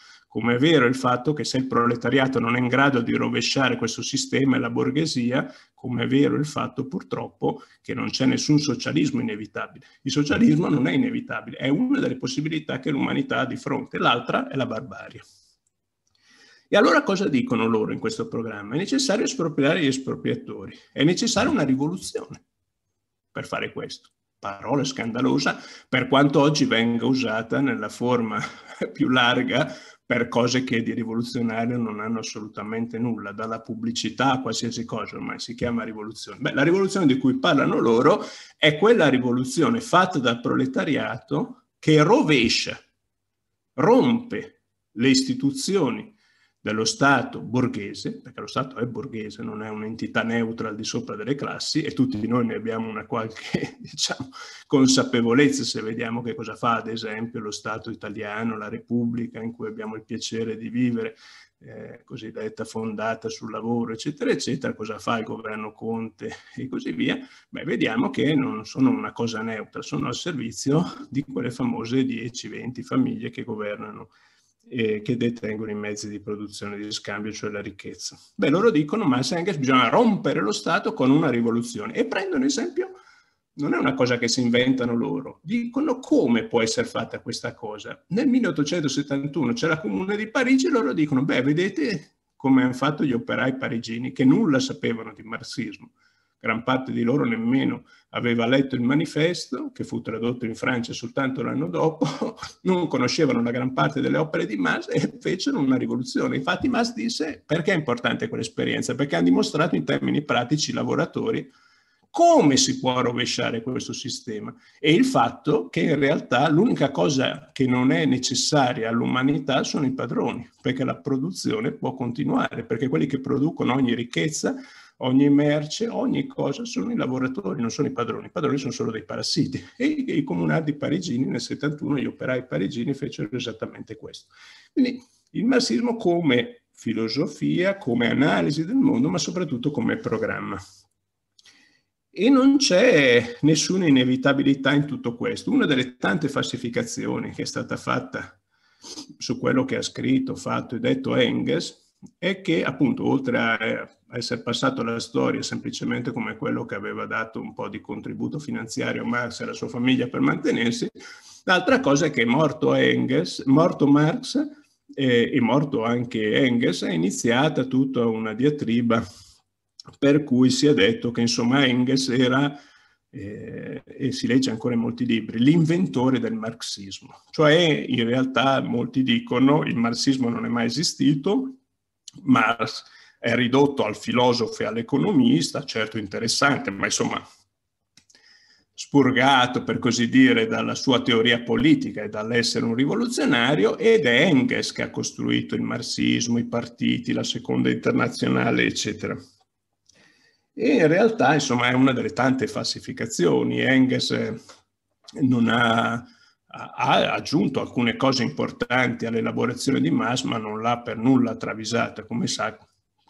è vero il fatto che se il proletariato non è in grado di rovesciare questo sistema e la borghesia, come è vero il fatto purtroppo che non c'è nessun socialismo inevitabile. Il socialismo non è inevitabile, è una delle possibilità che l'umanità ha di fronte, l'altra è la barbarie. E allora cosa dicono loro in questo programma? È necessario espropriare gli espropriatori, è necessaria una rivoluzione per fare questo. Parola scandalosa, per quanto oggi venga usata nella forma più larga per cose che di rivoluzionario non hanno assolutamente nulla, dalla pubblicità a qualsiasi cosa ormai si chiama rivoluzione. Beh, la rivoluzione di cui parlano loro è quella rivoluzione fatta dal proletariato che rovescia, rompe le istituzioni dello Stato borghese, perché lo Stato è borghese, non è un'entità neutra al di sopra delle classi e tutti noi ne abbiamo una qualche diciamo, consapevolezza se vediamo che cosa fa ad esempio lo Stato italiano, la Repubblica in cui abbiamo il piacere di vivere, eh, cosiddetta fondata sul lavoro, eccetera, eccetera, cosa fa il governo Conte e così via, beh, vediamo che non sono una cosa neutra, sono al servizio di quelle famose 10-20 famiglie che governano eh, che detengono i mezzi di produzione e di scambio, cioè la ricchezza. Beh, loro dicono, ma se anche bisogna rompere lo Stato con una rivoluzione e prendono esempio non è una cosa che si inventano loro, dicono come può essere fatta questa cosa. Nel 1871 c'è la Comune di Parigi e loro dicono, beh, vedete come hanno fatto gli operai parigini che nulla sapevano di marxismo gran parte di loro nemmeno aveva letto il manifesto, che fu tradotto in Francia soltanto l'anno dopo, non conoscevano la gran parte delle opere di Mas e fecero una rivoluzione. Infatti Mas disse perché è importante quell'esperienza? Perché ha dimostrato in termini pratici i lavoratori come si può rovesciare questo sistema e il fatto che in realtà l'unica cosa che non è necessaria all'umanità sono i padroni, perché la produzione può continuare, perché quelli che producono ogni ricchezza ogni merce, ogni cosa sono i lavoratori, non sono i padroni. I padroni sono solo dei parassiti. E i, comunali comunardi parigini nel 71, gli operai parigini fecero esattamente questo. Quindi il marxismo come filosofia, come analisi del mondo, ma soprattutto come programma. E non c'è nessuna inevitabilità in tutto questo. Una delle tante falsificazioni che è stata fatta su quello che ha scritto, fatto e detto Engels è che appunto oltre eh, a essere passato alla storia semplicemente come quello che aveva dato un po' di contributo finanziario a Marx e alla sua famiglia per mantenersi, l'altra cosa è che morto Engels, morto Marx eh, e morto anche Engels è iniziata tutta una diatriba per cui si è detto che insomma Engels era eh, e si legge ancora in molti libri, l'inventore del marxismo. Cioè in realtà molti dicono il marxismo non è mai esistito, Marx è ridotto al filosofo e all'economista, certo interessante, ma insomma spurgato, per così dire, dalla sua teoria politica e dall'essere un rivoluzionario, ed è Engels che ha costruito il marxismo, i partiti, la seconda internazionale, eccetera. E in realtà, insomma, è una delle tante falsificazioni. Engels non ha ha aggiunto alcune cose importanti all'elaborazione di Mas, ma non l'ha per nulla travisata, come sa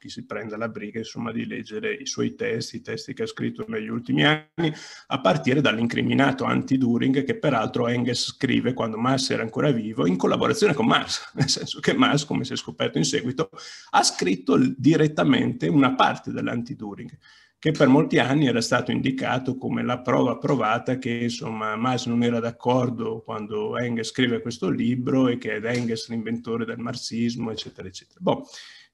chi si prende la briga insomma, di leggere i suoi testi, i testi che ha scritto negli ultimi anni, a partire dall'incriminato anti-During che peraltro Engels scrive quando Mas era ancora vivo, in collaborazione con Mas, nel senso che Mas, come si è scoperto in seguito, ha scritto direttamente una parte dell'anti-During che per molti anni era stato indicato come la prova provata che insomma Marx non era d'accordo quando Engels scrive questo libro e che è Engels l'inventore del marxismo, eccetera, eccetera. Bon,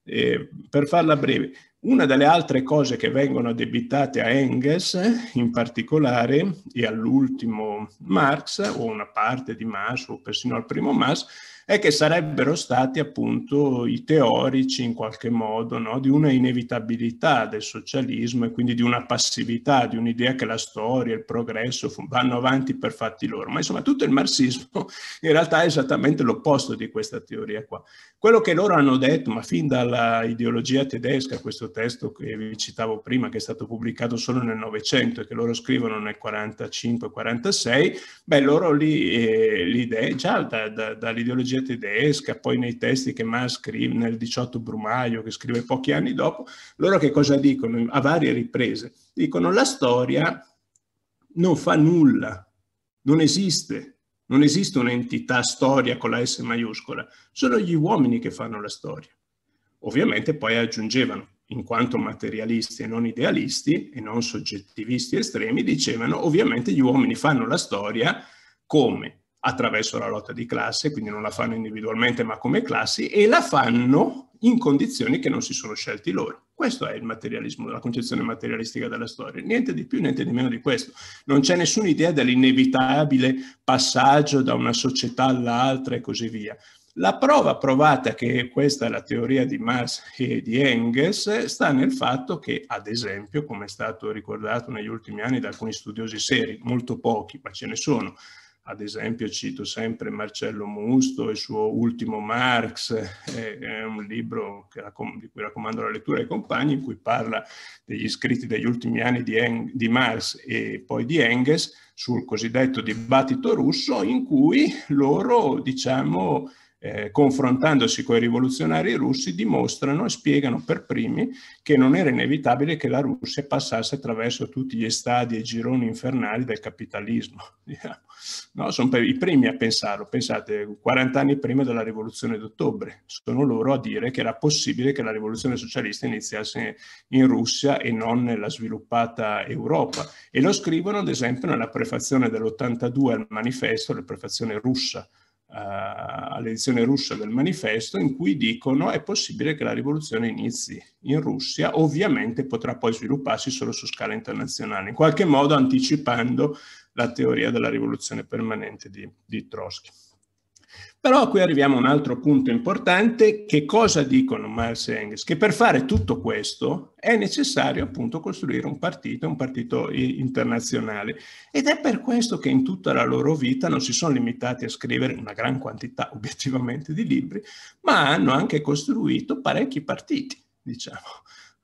eh, per farla breve, una delle altre cose che vengono addebitate a Engels in particolare e all'ultimo Marx o una parte di Marx o persino al primo Marx è che sarebbero stati appunto i teorici in qualche modo no? di una inevitabilità del socialismo e quindi di una passività, di un'idea che la storia, il progresso vanno avanti per fatti loro. Ma insomma tutto il marxismo in realtà è esattamente l'opposto di questa teoria qua. Quello che loro hanno detto, ma fin dalla ideologia tedesca, questo testo che vi citavo prima, che è stato pubblicato solo nel Novecento e che loro scrivono nel 45-46, beh loro lì, eh, l'idea già da, da, dall'ideologia mitologia tedesca, poi nei testi che Mas scrive nel 18 Brumaio, che scrive pochi anni dopo, loro che cosa dicono a varie riprese? Dicono la storia non fa nulla, non esiste, non esiste un'entità storia con la S maiuscola, sono gli uomini che fanno la storia. Ovviamente poi aggiungevano, in quanto materialisti e non idealisti e non soggettivisti estremi, dicevano ovviamente gli uomini fanno la storia come attraverso la lotta di classe, quindi non la fanno individualmente ma come classi e la fanno in condizioni che non si sono scelti loro. Questo è il materialismo, la concezione materialistica della storia, niente di più, niente di meno di questo. Non c'è nessuna idea dell'inevitabile passaggio da una società all'altra e così via. La prova provata che questa è la teoria di Marx e di Engels sta nel fatto che, ad esempio, come è stato ricordato negli ultimi anni da alcuni studiosi seri, molto pochi, ma ce ne sono, ad esempio cito sempre Marcello Musto, il suo ultimo Marx, eh, è un libro di cui raccomando la lettura ai compagni, in cui parla degli scritti degli ultimi anni di, Eng, di Marx e poi di Engels sul cosiddetto dibattito russo, in cui loro, diciamo, eh, confrontandosi con i rivoluzionari russi, dimostrano e spiegano per primi che non era inevitabile che la Russia passasse attraverso tutti gli stadi e gironi infernali del capitalismo. Diciamo. No, sono i primi a pensarlo, pensate, 40 anni prima della rivoluzione d'ottobre, sono loro a dire che era possibile che la rivoluzione socialista iniziasse in Russia e non nella sviluppata Europa. E lo scrivono, ad esempio, nella prefazione dell'82 al manifesto, la prefazione russa eh, all'edizione russa del manifesto in cui dicono è possibile che la rivoluzione inizi in Russia, ovviamente potrà poi svilupparsi solo su scala internazionale, in qualche modo anticipando la teoria della rivoluzione permanente di, di Trotsky. Però qui arriviamo a un altro punto importante, che cosa dicono Marx e Engels? Che per fare tutto questo è necessario appunto costruire un partito, un partito internazionale. Ed è per questo che in tutta la loro vita non si sono limitati a scrivere una gran quantità obiettivamente di libri, ma hanno anche costruito parecchi partiti, diciamo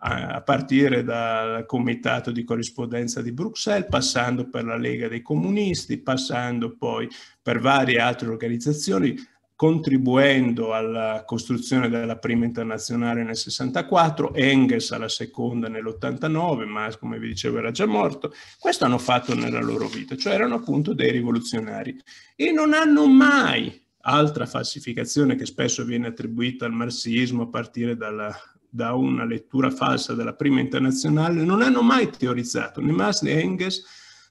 a partire dal comitato di corrispondenza di Bruxelles, passando per la Lega dei Comunisti, passando poi per varie altre organizzazioni, contribuendo alla costruzione della prima internazionale nel 64, Engels alla seconda nell'89, ma come vi dicevo era già morto, questo hanno fatto nella loro vita, cioè erano appunto dei rivoluzionari e non hanno mai altra falsificazione che spesso viene attribuita al marxismo a partire dalla da una lettura falsa della prima internazionale, non hanno mai teorizzato né Marx né Engels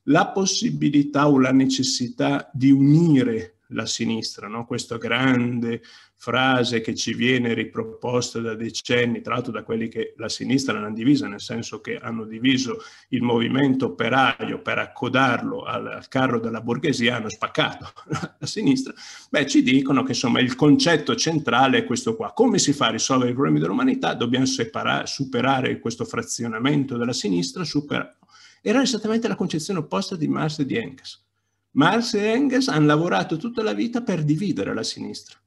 la possibilità o la necessità di unire la sinistra, no? questa grande frase che ci viene riproposta da decenni, tra l'altro da quelli che la sinistra l'hanno divisa, nel senso che hanno diviso il movimento operaio per accodarlo al, carro della borghesia, hanno spaccato la sinistra, beh ci dicono che insomma il concetto centrale è questo qua, come si fa a risolvere i problemi dell'umanità? Dobbiamo separare, superare questo frazionamento della sinistra, superare era esattamente la concezione opposta di Marx e di Engels. Marx e Engels hanno lavorato tutta la vita per dividere la sinistra.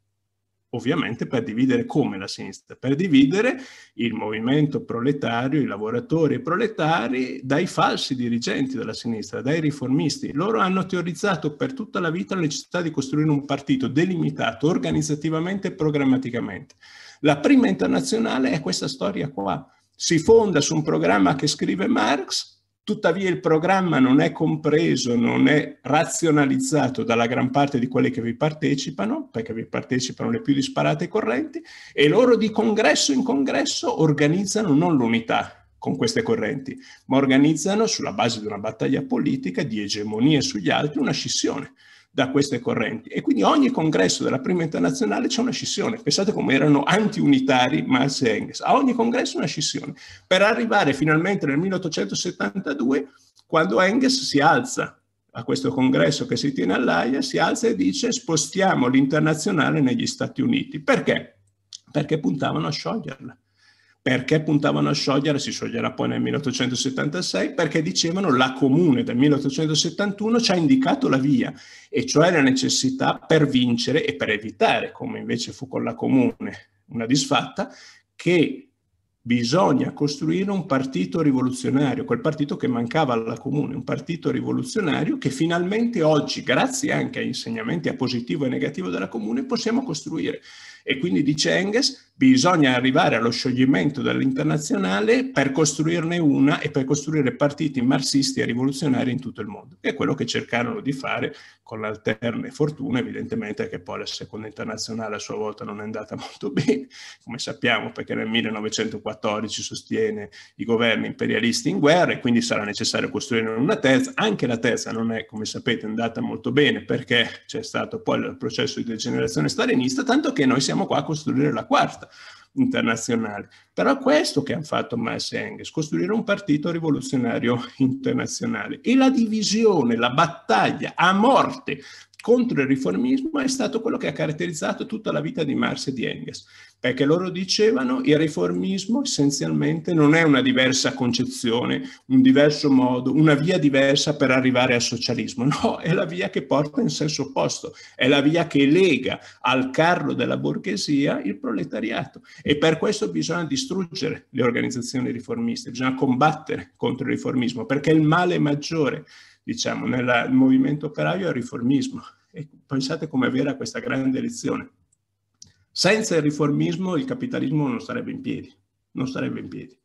Ovviamente per dividere come la sinistra, per dividere il movimento proletario, i lavoratori e i proletari dai falsi dirigenti della sinistra, dai riformisti. Loro hanno teorizzato per tutta la vita la necessità di costruire un partito delimitato organizzativamente e programmaticamente. La prima internazionale è questa storia qua. Si fonda su un programma che scrive Marx, Tuttavia il programma non è compreso, non è razionalizzato dalla gran parte di quelli che vi partecipano, perché vi partecipano le più disparate correnti, e loro di congresso in congresso organizzano non l'unità con queste correnti, ma organizzano sulla base di una battaglia politica di egemonia sugli altri una scissione da queste correnti. E quindi ogni congresso della prima internazionale c'è una scissione. Pensate come erano antiunitari Marx e Engels. A ogni congresso una scissione, per arrivare finalmente nel 1872, quando Engels si alza a questo congresso che si tiene all'AIA, si alza e dice spostiamo l'internazionale negli Stati Uniti. Perché? Perché puntavano a scioglierla perché puntavano a sciogliere, si scioglierà poi nel 1876, perché dicevano la comune del 1871 ci ha indicato la via, e cioè la necessità per vincere e per evitare, come invece fu con la comune, una disfatta, che bisogna costruire un partito rivoluzionario, quel partito che mancava alla comune, un partito rivoluzionario che finalmente oggi, grazie anche agli insegnamenti a positivo e negativo della comune, possiamo costruire. E quindi dice Engels, bisogna arrivare allo scioglimento dell'internazionale per costruirne una e per costruire partiti marxisti e rivoluzionari in tutto il mondo. Che è quello che cercarono di fare con alterne fortuna, evidentemente che poi la seconda internazionale a sua volta non è andata molto bene, come sappiamo, perché nel 1914 sostiene i governi imperialisti in guerra e quindi sarà necessario costruire una terza. Anche la terza non è, come sapete, andata molto bene perché c'è stato poi il processo di degenerazione stalinista, tanto che noi siamo qua a costruire la quarta basta internazionale. Però è questo che hanno fatto Marx e Engels, costruire un partito rivoluzionario internazionale. E la divisione, la battaglia a morte contro il riformismo è stato quello che ha caratterizzato tutta la vita di Marx e di Engels perché loro dicevano che il riformismo essenzialmente non è una diversa concezione, un diverso modo, una via diversa per arrivare al socialismo, no, è la via che porta in senso opposto, è la via che lega al carro della borghesia il proletariato e per questo bisogna distruggere le organizzazioni riformiste, bisogna combattere contro il riformismo perché il male maggiore, diciamo, nel movimento operaio è il riformismo e pensate com'è vera questa grande lezione. Senza il riformismo il capitalismo non sarebbe in piedi, non sarebbe in piedi.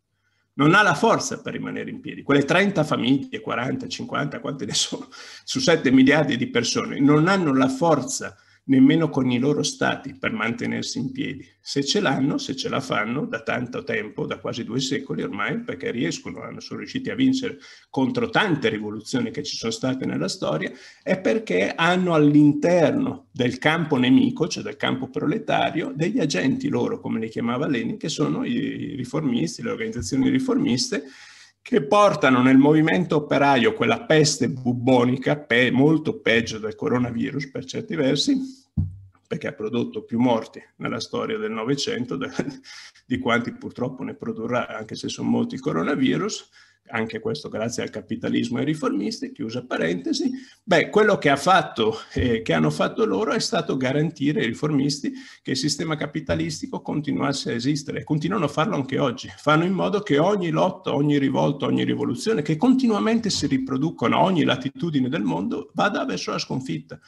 Non ha la forza per rimanere in piedi. Quelle 30 famiglie, 40, 50, quante ne sono, su 7 miliardi di persone, non hanno la forza nemmeno con i loro stati per mantenersi in piedi. Se ce l'hanno, se ce la fanno da tanto tempo, da quasi due secoli ormai, perché riescono, sono riusciti a vincere contro tante rivoluzioni che ci sono state nella storia, è perché hanno all'interno del campo nemico, cioè del campo proletario, degli agenti loro, come li chiamava Lenin, che sono i riformisti, le organizzazioni riformiste, che portano nel movimento operaio quella peste bubbonica, pe molto peggio del coronavirus per certi versi, perché ha prodotto più morti nella storia del Novecento di quanti purtroppo ne produrrà, anche se sono molti il coronavirus, anche questo grazie al capitalismo e ai riformisti, chiusa parentesi, beh, quello che, ha fatto, eh, che hanno fatto loro è stato garantire ai riformisti che il sistema capitalistico continuasse a esistere, continuano a farlo anche oggi, fanno in modo che ogni lotta, ogni rivolta, ogni rivoluzione, che continuamente si riproducono a ogni latitudine del mondo, vada verso la sconfitta.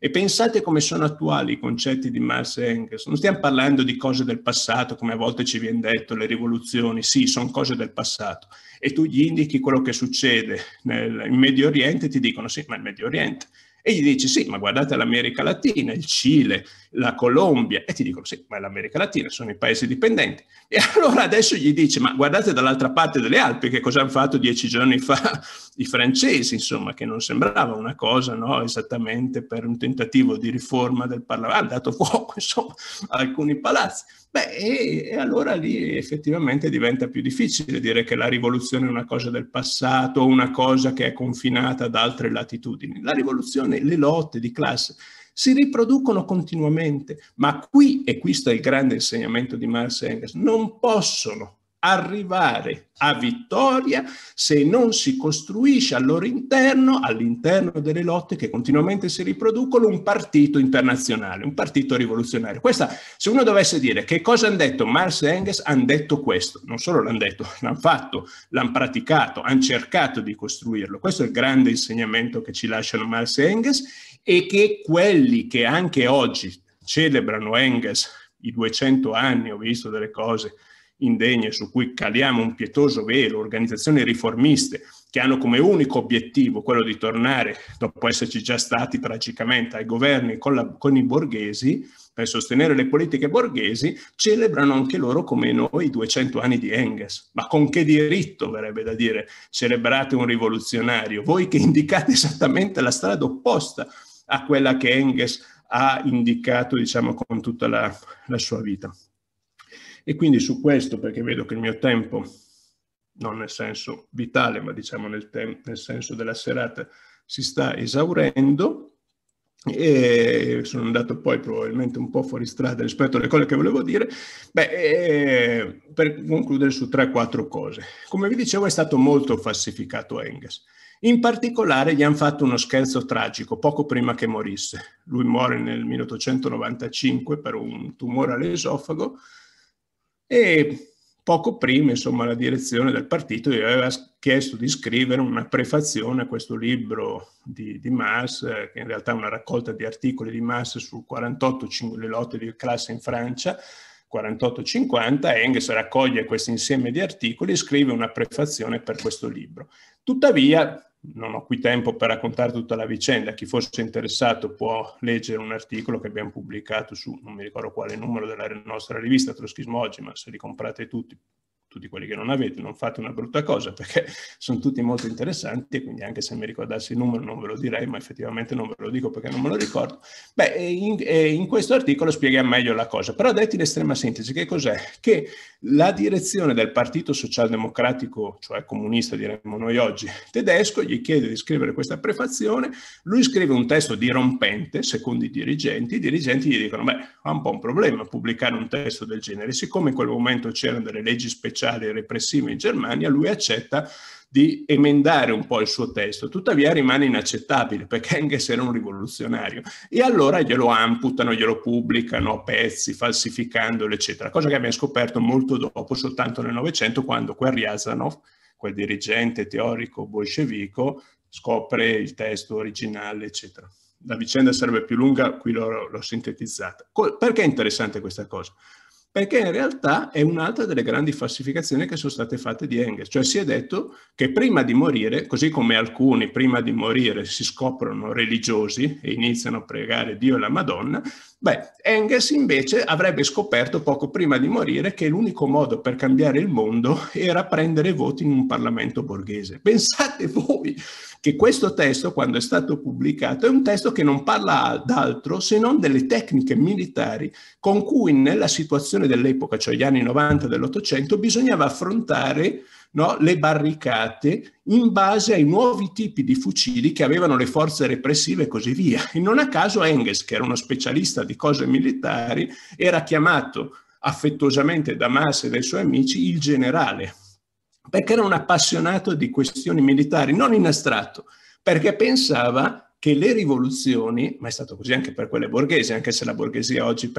E pensate come sono attuali i concetti di Marx e Engels. Non stiamo parlando di cose del passato, come a volte ci viene detto, le rivoluzioni, sì, sono cose del passato e tu gli indichi quello che succede nel, in Medio Oriente, ti dicono sì, ma il Medio Oriente. E gli dici sì, ma guardate l'America Latina, il Cile, la Colombia, e ti dicono sì, ma è l'America Latina, sono i paesi dipendenti. E allora adesso gli dice, ma guardate dall'altra parte delle Alpi che cosa hanno fatto dieci giorni fa i francesi, insomma, che non sembrava una cosa, no, esattamente per un tentativo di riforma del Parlamento, hanno dato fuoco, insomma, a alcuni palazzi. Beh, e, e allora lì effettivamente diventa più difficile dire che la rivoluzione è una cosa del passato, una cosa che è confinata ad altre latitudini. La rivoluzione, le lotte di classe si riproducono continuamente, ma qui, e questo è il grande insegnamento di Marx e Engels, non possono arrivare a vittoria se non si costruisce al loro interno, all'interno delle lotte che continuamente si riproducono, un partito internazionale, un partito rivoluzionario. Questa, se uno dovesse dire che cosa hanno detto Marx e Engels, hanno detto questo, non solo l'hanno detto, l'hanno fatto, l'hanno praticato, hanno cercato di costruirlo. Questo è il grande insegnamento che ci lasciano Marx e Engels e che quelli che anche oggi celebrano Engels, i 200 anni, ho visto delle cose, indegne su cui caliamo un pietoso velo, organizzazioni riformiste che hanno come unico obiettivo quello di tornare, dopo esserci già stati tragicamente ai governi con, la, con i borghesi, per sostenere le politiche borghesi, celebrano anche loro come noi i 200 anni di Engels. Ma con che diritto, verrebbe da dire, celebrate un rivoluzionario? Voi che indicate esattamente la strada opposta a quella che Engels ha indicato, diciamo, con tutta la, la sua vita. E quindi su questo, perché vedo che il mio tempo, non nel senso vitale, ma diciamo nel, nel senso della serata, si sta esaurendo e sono andato poi probabilmente un po' fuori strada rispetto alle cose che volevo dire, beh, eh, per concludere su 3-4 cose. Come vi dicevo è stato molto falsificato Engels. In particolare gli hanno fatto uno scherzo tragico poco prima che morisse. Lui muore nel 1895 per un tumore all'esofago e poco prima insomma, la direzione del partito gli aveva chiesto di scrivere una prefazione a questo libro di, di Mars, eh, che in realtà è una raccolta di articoli di Mars su 48 le lotte di classe in Francia, 48-50, Engels raccoglie questo insieme di articoli e scrive una prefazione per questo libro. Tuttavia, non ho qui tempo per raccontare tutta la vicenda, chi fosse interessato può leggere un articolo che abbiamo pubblicato su, non mi ricordo quale numero della nostra rivista Troschismo Oggi, ma se li comprate tutti tutti quelli che non avete, non fate una brutta cosa perché sono tutti molto interessanti, quindi anche se mi ricordassi il numero non ve lo direi, ma effettivamente non ve lo dico perché non me lo ricordo. Beh, in, in questo articolo spieghiamo meglio la cosa, però detti in estrema sintesi, che cos'è? Che la direzione del Partito Socialdemocratico, cioè comunista diremmo noi oggi, tedesco, gli chiede di scrivere questa prefazione, lui scrive un testo dirompente, secondo i dirigenti, i dirigenti gli dicono, beh, ha un po' un problema pubblicare un testo del genere, siccome in quel momento c'erano delle leggi speciali, sociali e repressive in Germania, lui accetta di emendare un po' il suo testo, tuttavia rimane inaccettabile perché Engels era un rivoluzionario e allora glielo amputano, glielo pubblicano a pezzi, falsificandolo, eccetera, cosa che abbiamo scoperto molto dopo, soltanto nel Novecento, quando quel Ryazanov, quel dirigente teorico bolscevico, scopre il testo originale, eccetera. La vicenda sarebbe più lunga, qui l'ho, l'ho sintetizzata. perché è interessante questa cosa? perché in realtà è un'altra delle grandi falsificazioni che sono state fatte di Engels, cioè si è detto che prima di morire, così come alcuni prima di morire si scoprono religiosi e iniziano a pregare Dio e la Madonna, beh, Engels invece avrebbe scoperto poco prima di morire che l'unico modo per cambiare il mondo era prendere voti in un Parlamento borghese. Pensate voi! che questo testo, quando è stato pubblicato, è un testo che non parla d'altro se non delle tecniche militari con cui nella situazione dell'epoca, cioè gli anni 90 dell'Ottocento, bisognava affrontare no, le barricate in base ai nuovi tipi di fucili che avevano le forze repressive e così via. E non a caso Engels, che era uno specialista di cose militari, era chiamato affettuosamente da Mas e dai suoi amici il generale, perché era un appassionato di questioni militari, non in astratto, perché pensava che le rivoluzioni, ma è stato così anche per quelle borghesi, anche se la borghesia oggi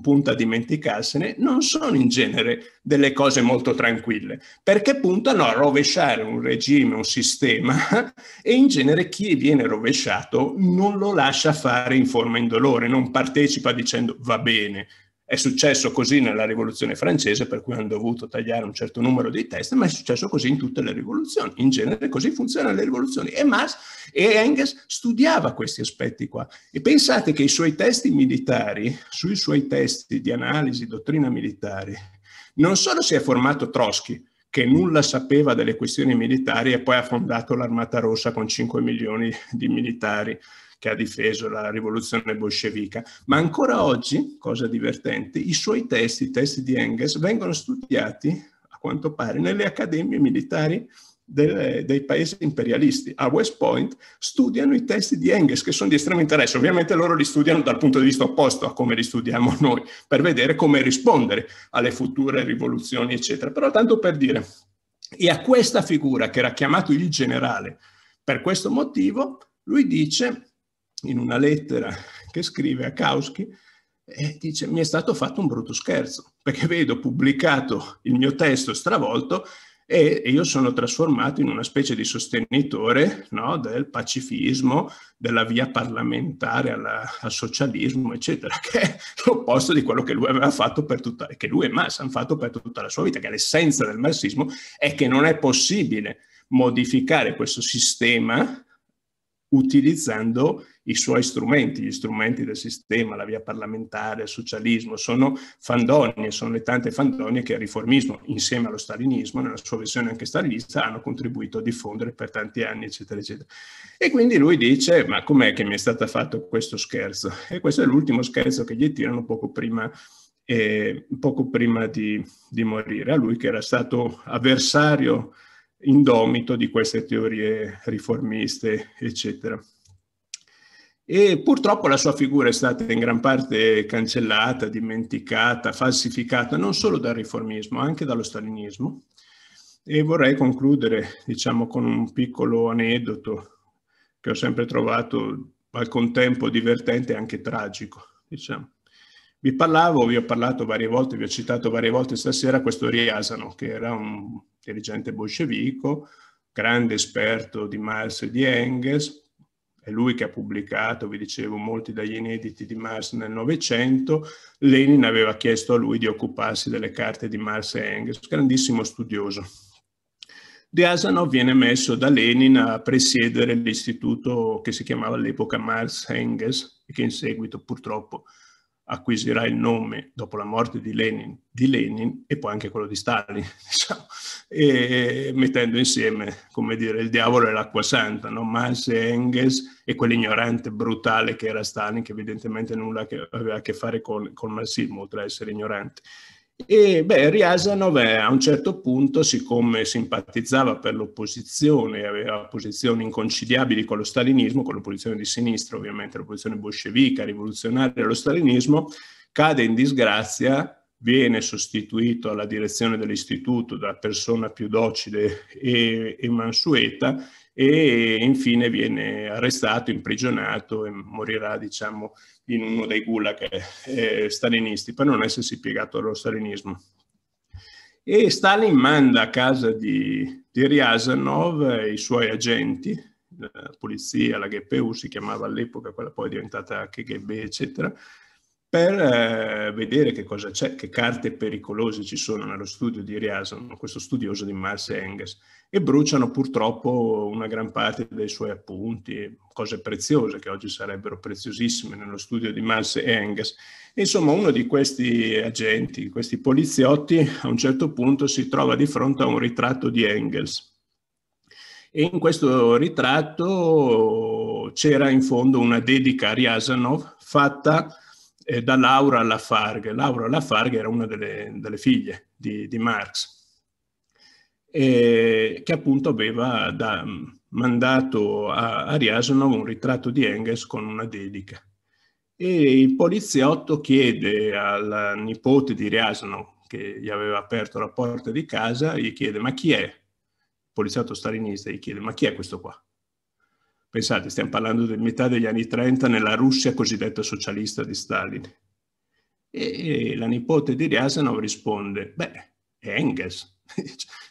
punta a dimenticarsene, non sono in genere delle cose molto tranquille, perché puntano a rovesciare un regime, un sistema, e in genere chi viene rovesciato non lo lascia fare in forma indolore, non partecipa dicendo va bene, è successo così nella rivoluzione francese, per cui hanno dovuto tagliare un certo numero di teste, ma è successo così in tutte le rivoluzioni. In genere così funzionano le rivoluzioni. E Marx e Engels studiava questi aspetti qua. E pensate che i suoi testi militari, sui suoi testi di analisi, dottrina militare, non solo si è formato Trotsky, che nulla sapeva delle questioni militari e poi ha fondato l'Armata Rossa con 5 milioni di militari che ha difeso la rivoluzione bolscevica, ma ancora oggi, cosa divertente, i suoi testi, i testi di Engels, vengono studiati, a quanto pare, nelle accademie militari delle, dei paesi imperialisti. A West Point studiano i testi di Engels, che sono di estremo interesse. Ovviamente loro li studiano dal punto di vista opposto a come li studiamo noi, per vedere come rispondere alle future rivoluzioni, eccetera. Però tanto per dire, e a questa figura che era chiamato il generale, per questo motivo, lui dice in una lettera che scrive a Kausky e dice mi è stato fatto un brutto scherzo perché vedo pubblicato il mio testo stravolto e, io sono trasformato in una specie di sostenitore no, del pacifismo, della via parlamentare alla, al socialismo, eccetera, che è l'opposto di quello che lui aveva fatto per tutta, che lui e Marx hanno fatto per tutta la sua vita, che l'essenza del marxismo è che non è possibile modificare questo sistema utilizzando i suoi strumenti, gli strumenti del sistema, la via parlamentare, il socialismo, sono fandonie, sono le tante fandonie che il riformismo, insieme allo stalinismo, nella sua versione anche stalinista, hanno contribuito a diffondere per tanti anni, eccetera, eccetera. E quindi lui dice, ma com'è che mi è stato fatto questo scherzo? E questo è l'ultimo scherzo che gli tirano poco prima eh, poco prima di, di, morire, a lui che era stato avversario indomito di queste teorie riformiste, eccetera. E purtroppo la sua figura è stata in gran parte cancellata, dimenticata, falsificata, non solo dal riformismo, anche dallo stalinismo. E vorrei concludere, diciamo, con un piccolo aneddoto che ho sempre trovato al contempo divertente e anche tragico, diciamo. Vi parlavo, vi ho parlato varie volte, vi ho citato varie volte stasera questo Riasano, che era un dirigente bolscevico, grande esperto di Marx e di Engels, è lui che ha pubblicato, vi dicevo, molti degli inediti di Marx nel Novecento, Lenin aveva chiesto a lui di occuparsi delle carte di Marx e Engels, grandissimo studioso. Riasano viene messo da Lenin a presiedere l'istituto che si chiamava all'epoca Marx Engels, e che in seguito purtroppo acquisirà il nome dopo la morte di Lenin, di Lenin e poi anche quello di Stalin, diciamo, e mettendo insieme, come dire, il diavolo e l'acqua santa, no? Marx e Engels e quell'ignorante brutale che era Stalin, che evidentemente nulla aveva a che fare con, col marxismo, oltre ad essere ignorante. E beh, Riasanov a un certo punto, siccome simpatizzava per l'opposizione, aveva posizioni inconciliabili con lo stalinismo, con l'opposizione di sinistra ovviamente, l'opposizione bolscevica, rivoluzionaria allo stalinismo, cade in disgrazia, viene sostituito alla direzione dell'istituto da persona più docile e, e mansueta e infine viene arrestato, imprigionato e morirà diciamo in uno dei gulag eh, eh, stalinisti per non essersi piegato allo stalinismo. E Stalin manda a casa di, di Ryazanov i suoi agenti, la polizia, la GPU si chiamava all'epoca, quella poi è diventata KGB eccetera, per eh, vedere che cosa c'è, che carte pericolose ci sono nello studio di Riasan, questo studioso di Marx e Engels, e bruciano purtroppo una gran parte dei suoi appunti, cose preziose che oggi sarebbero preziosissime nello studio di Marx e Engels. E insomma, uno di questi agenti, questi poliziotti, a un certo punto si trova di fronte a un ritratto di Engels. E in questo ritratto c'era in fondo una dedica a Riasanov fatta eh, da Laura Lafargue. Laura Lafargue era una delle, delle figlie di, di Marx, che appunto aveva da, mm, mandato a, a Riasanov un ritratto di Engels con una dedica. E il poliziotto chiede al nipote di Riasanov, che gli aveva aperto la porta di casa, gli chiede ma chi è? Il poliziotto stalinista gli chiede ma chi è questo qua? Pensate, stiamo parlando di metà degli anni 30 nella Russia cosiddetta socialista di Stalin. E la nipote di Riasanov risponde, beh, è Engels.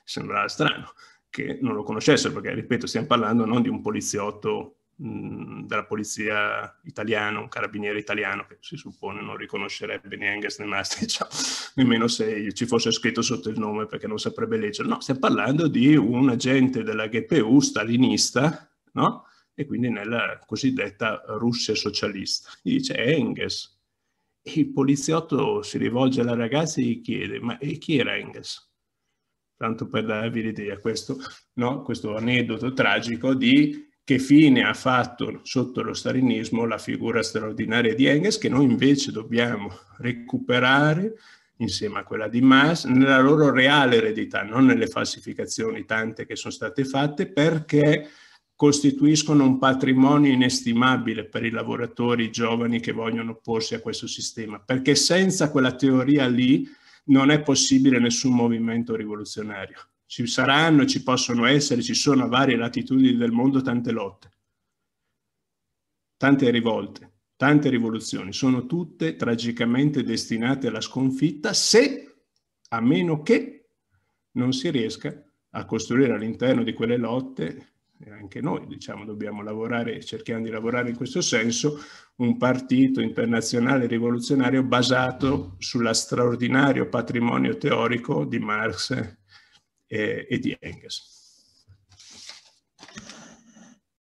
Sembrava strano che non lo conoscessero, perché, ripeto, stiamo parlando non di un poliziotto mh, della polizia italiana, un carabiniere italiano, che si suppone non riconoscerebbe né Engels né Maastricht, cioè, nemmeno se ci fosse scritto sotto il nome perché non saprebbe leggere. No, stiamo parlando di un agente della GPU stalinista, no? e quindi nella cosiddetta Russia socialista. Gli dice eh, Engels. Il poliziotto si rivolge alla ragazza e gli chiede, ma chi era Engels? Tanto per darvi l'idea, questo, no? questo aneddoto tragico di che fine ha fatto sotto lo stalinismo la figura straordinaria di Engels, che noi invece dobbiamo recuperare insieme a quella di Maas, nella loro reale eredità, non nelle falsificazioni tante che sono state fatte, perché costituiscono un patrimonio inestimabile per i lavoratori i giovani che vogliono opporsi a questo sistema, perché senza quella teoria lì non è possibile nessun movimento rivoluzionario. Ci saranno, ci possono essere, ci sono a varie latitudini del mondo tante lotte, tante rivolte, tante rivoluzioni. Sono tutte tragicamente destinate alla sconfitta se, a meno che, non si riesca a costruire all'interno di quelle lotte e anche noi diciamo, dobbiamo lavorare, cerchiamo di lavorare in questo senso, un partito internazionale rivoluzionario basato sulla straordinario patrimonio teorico di Marx e, e di Engels.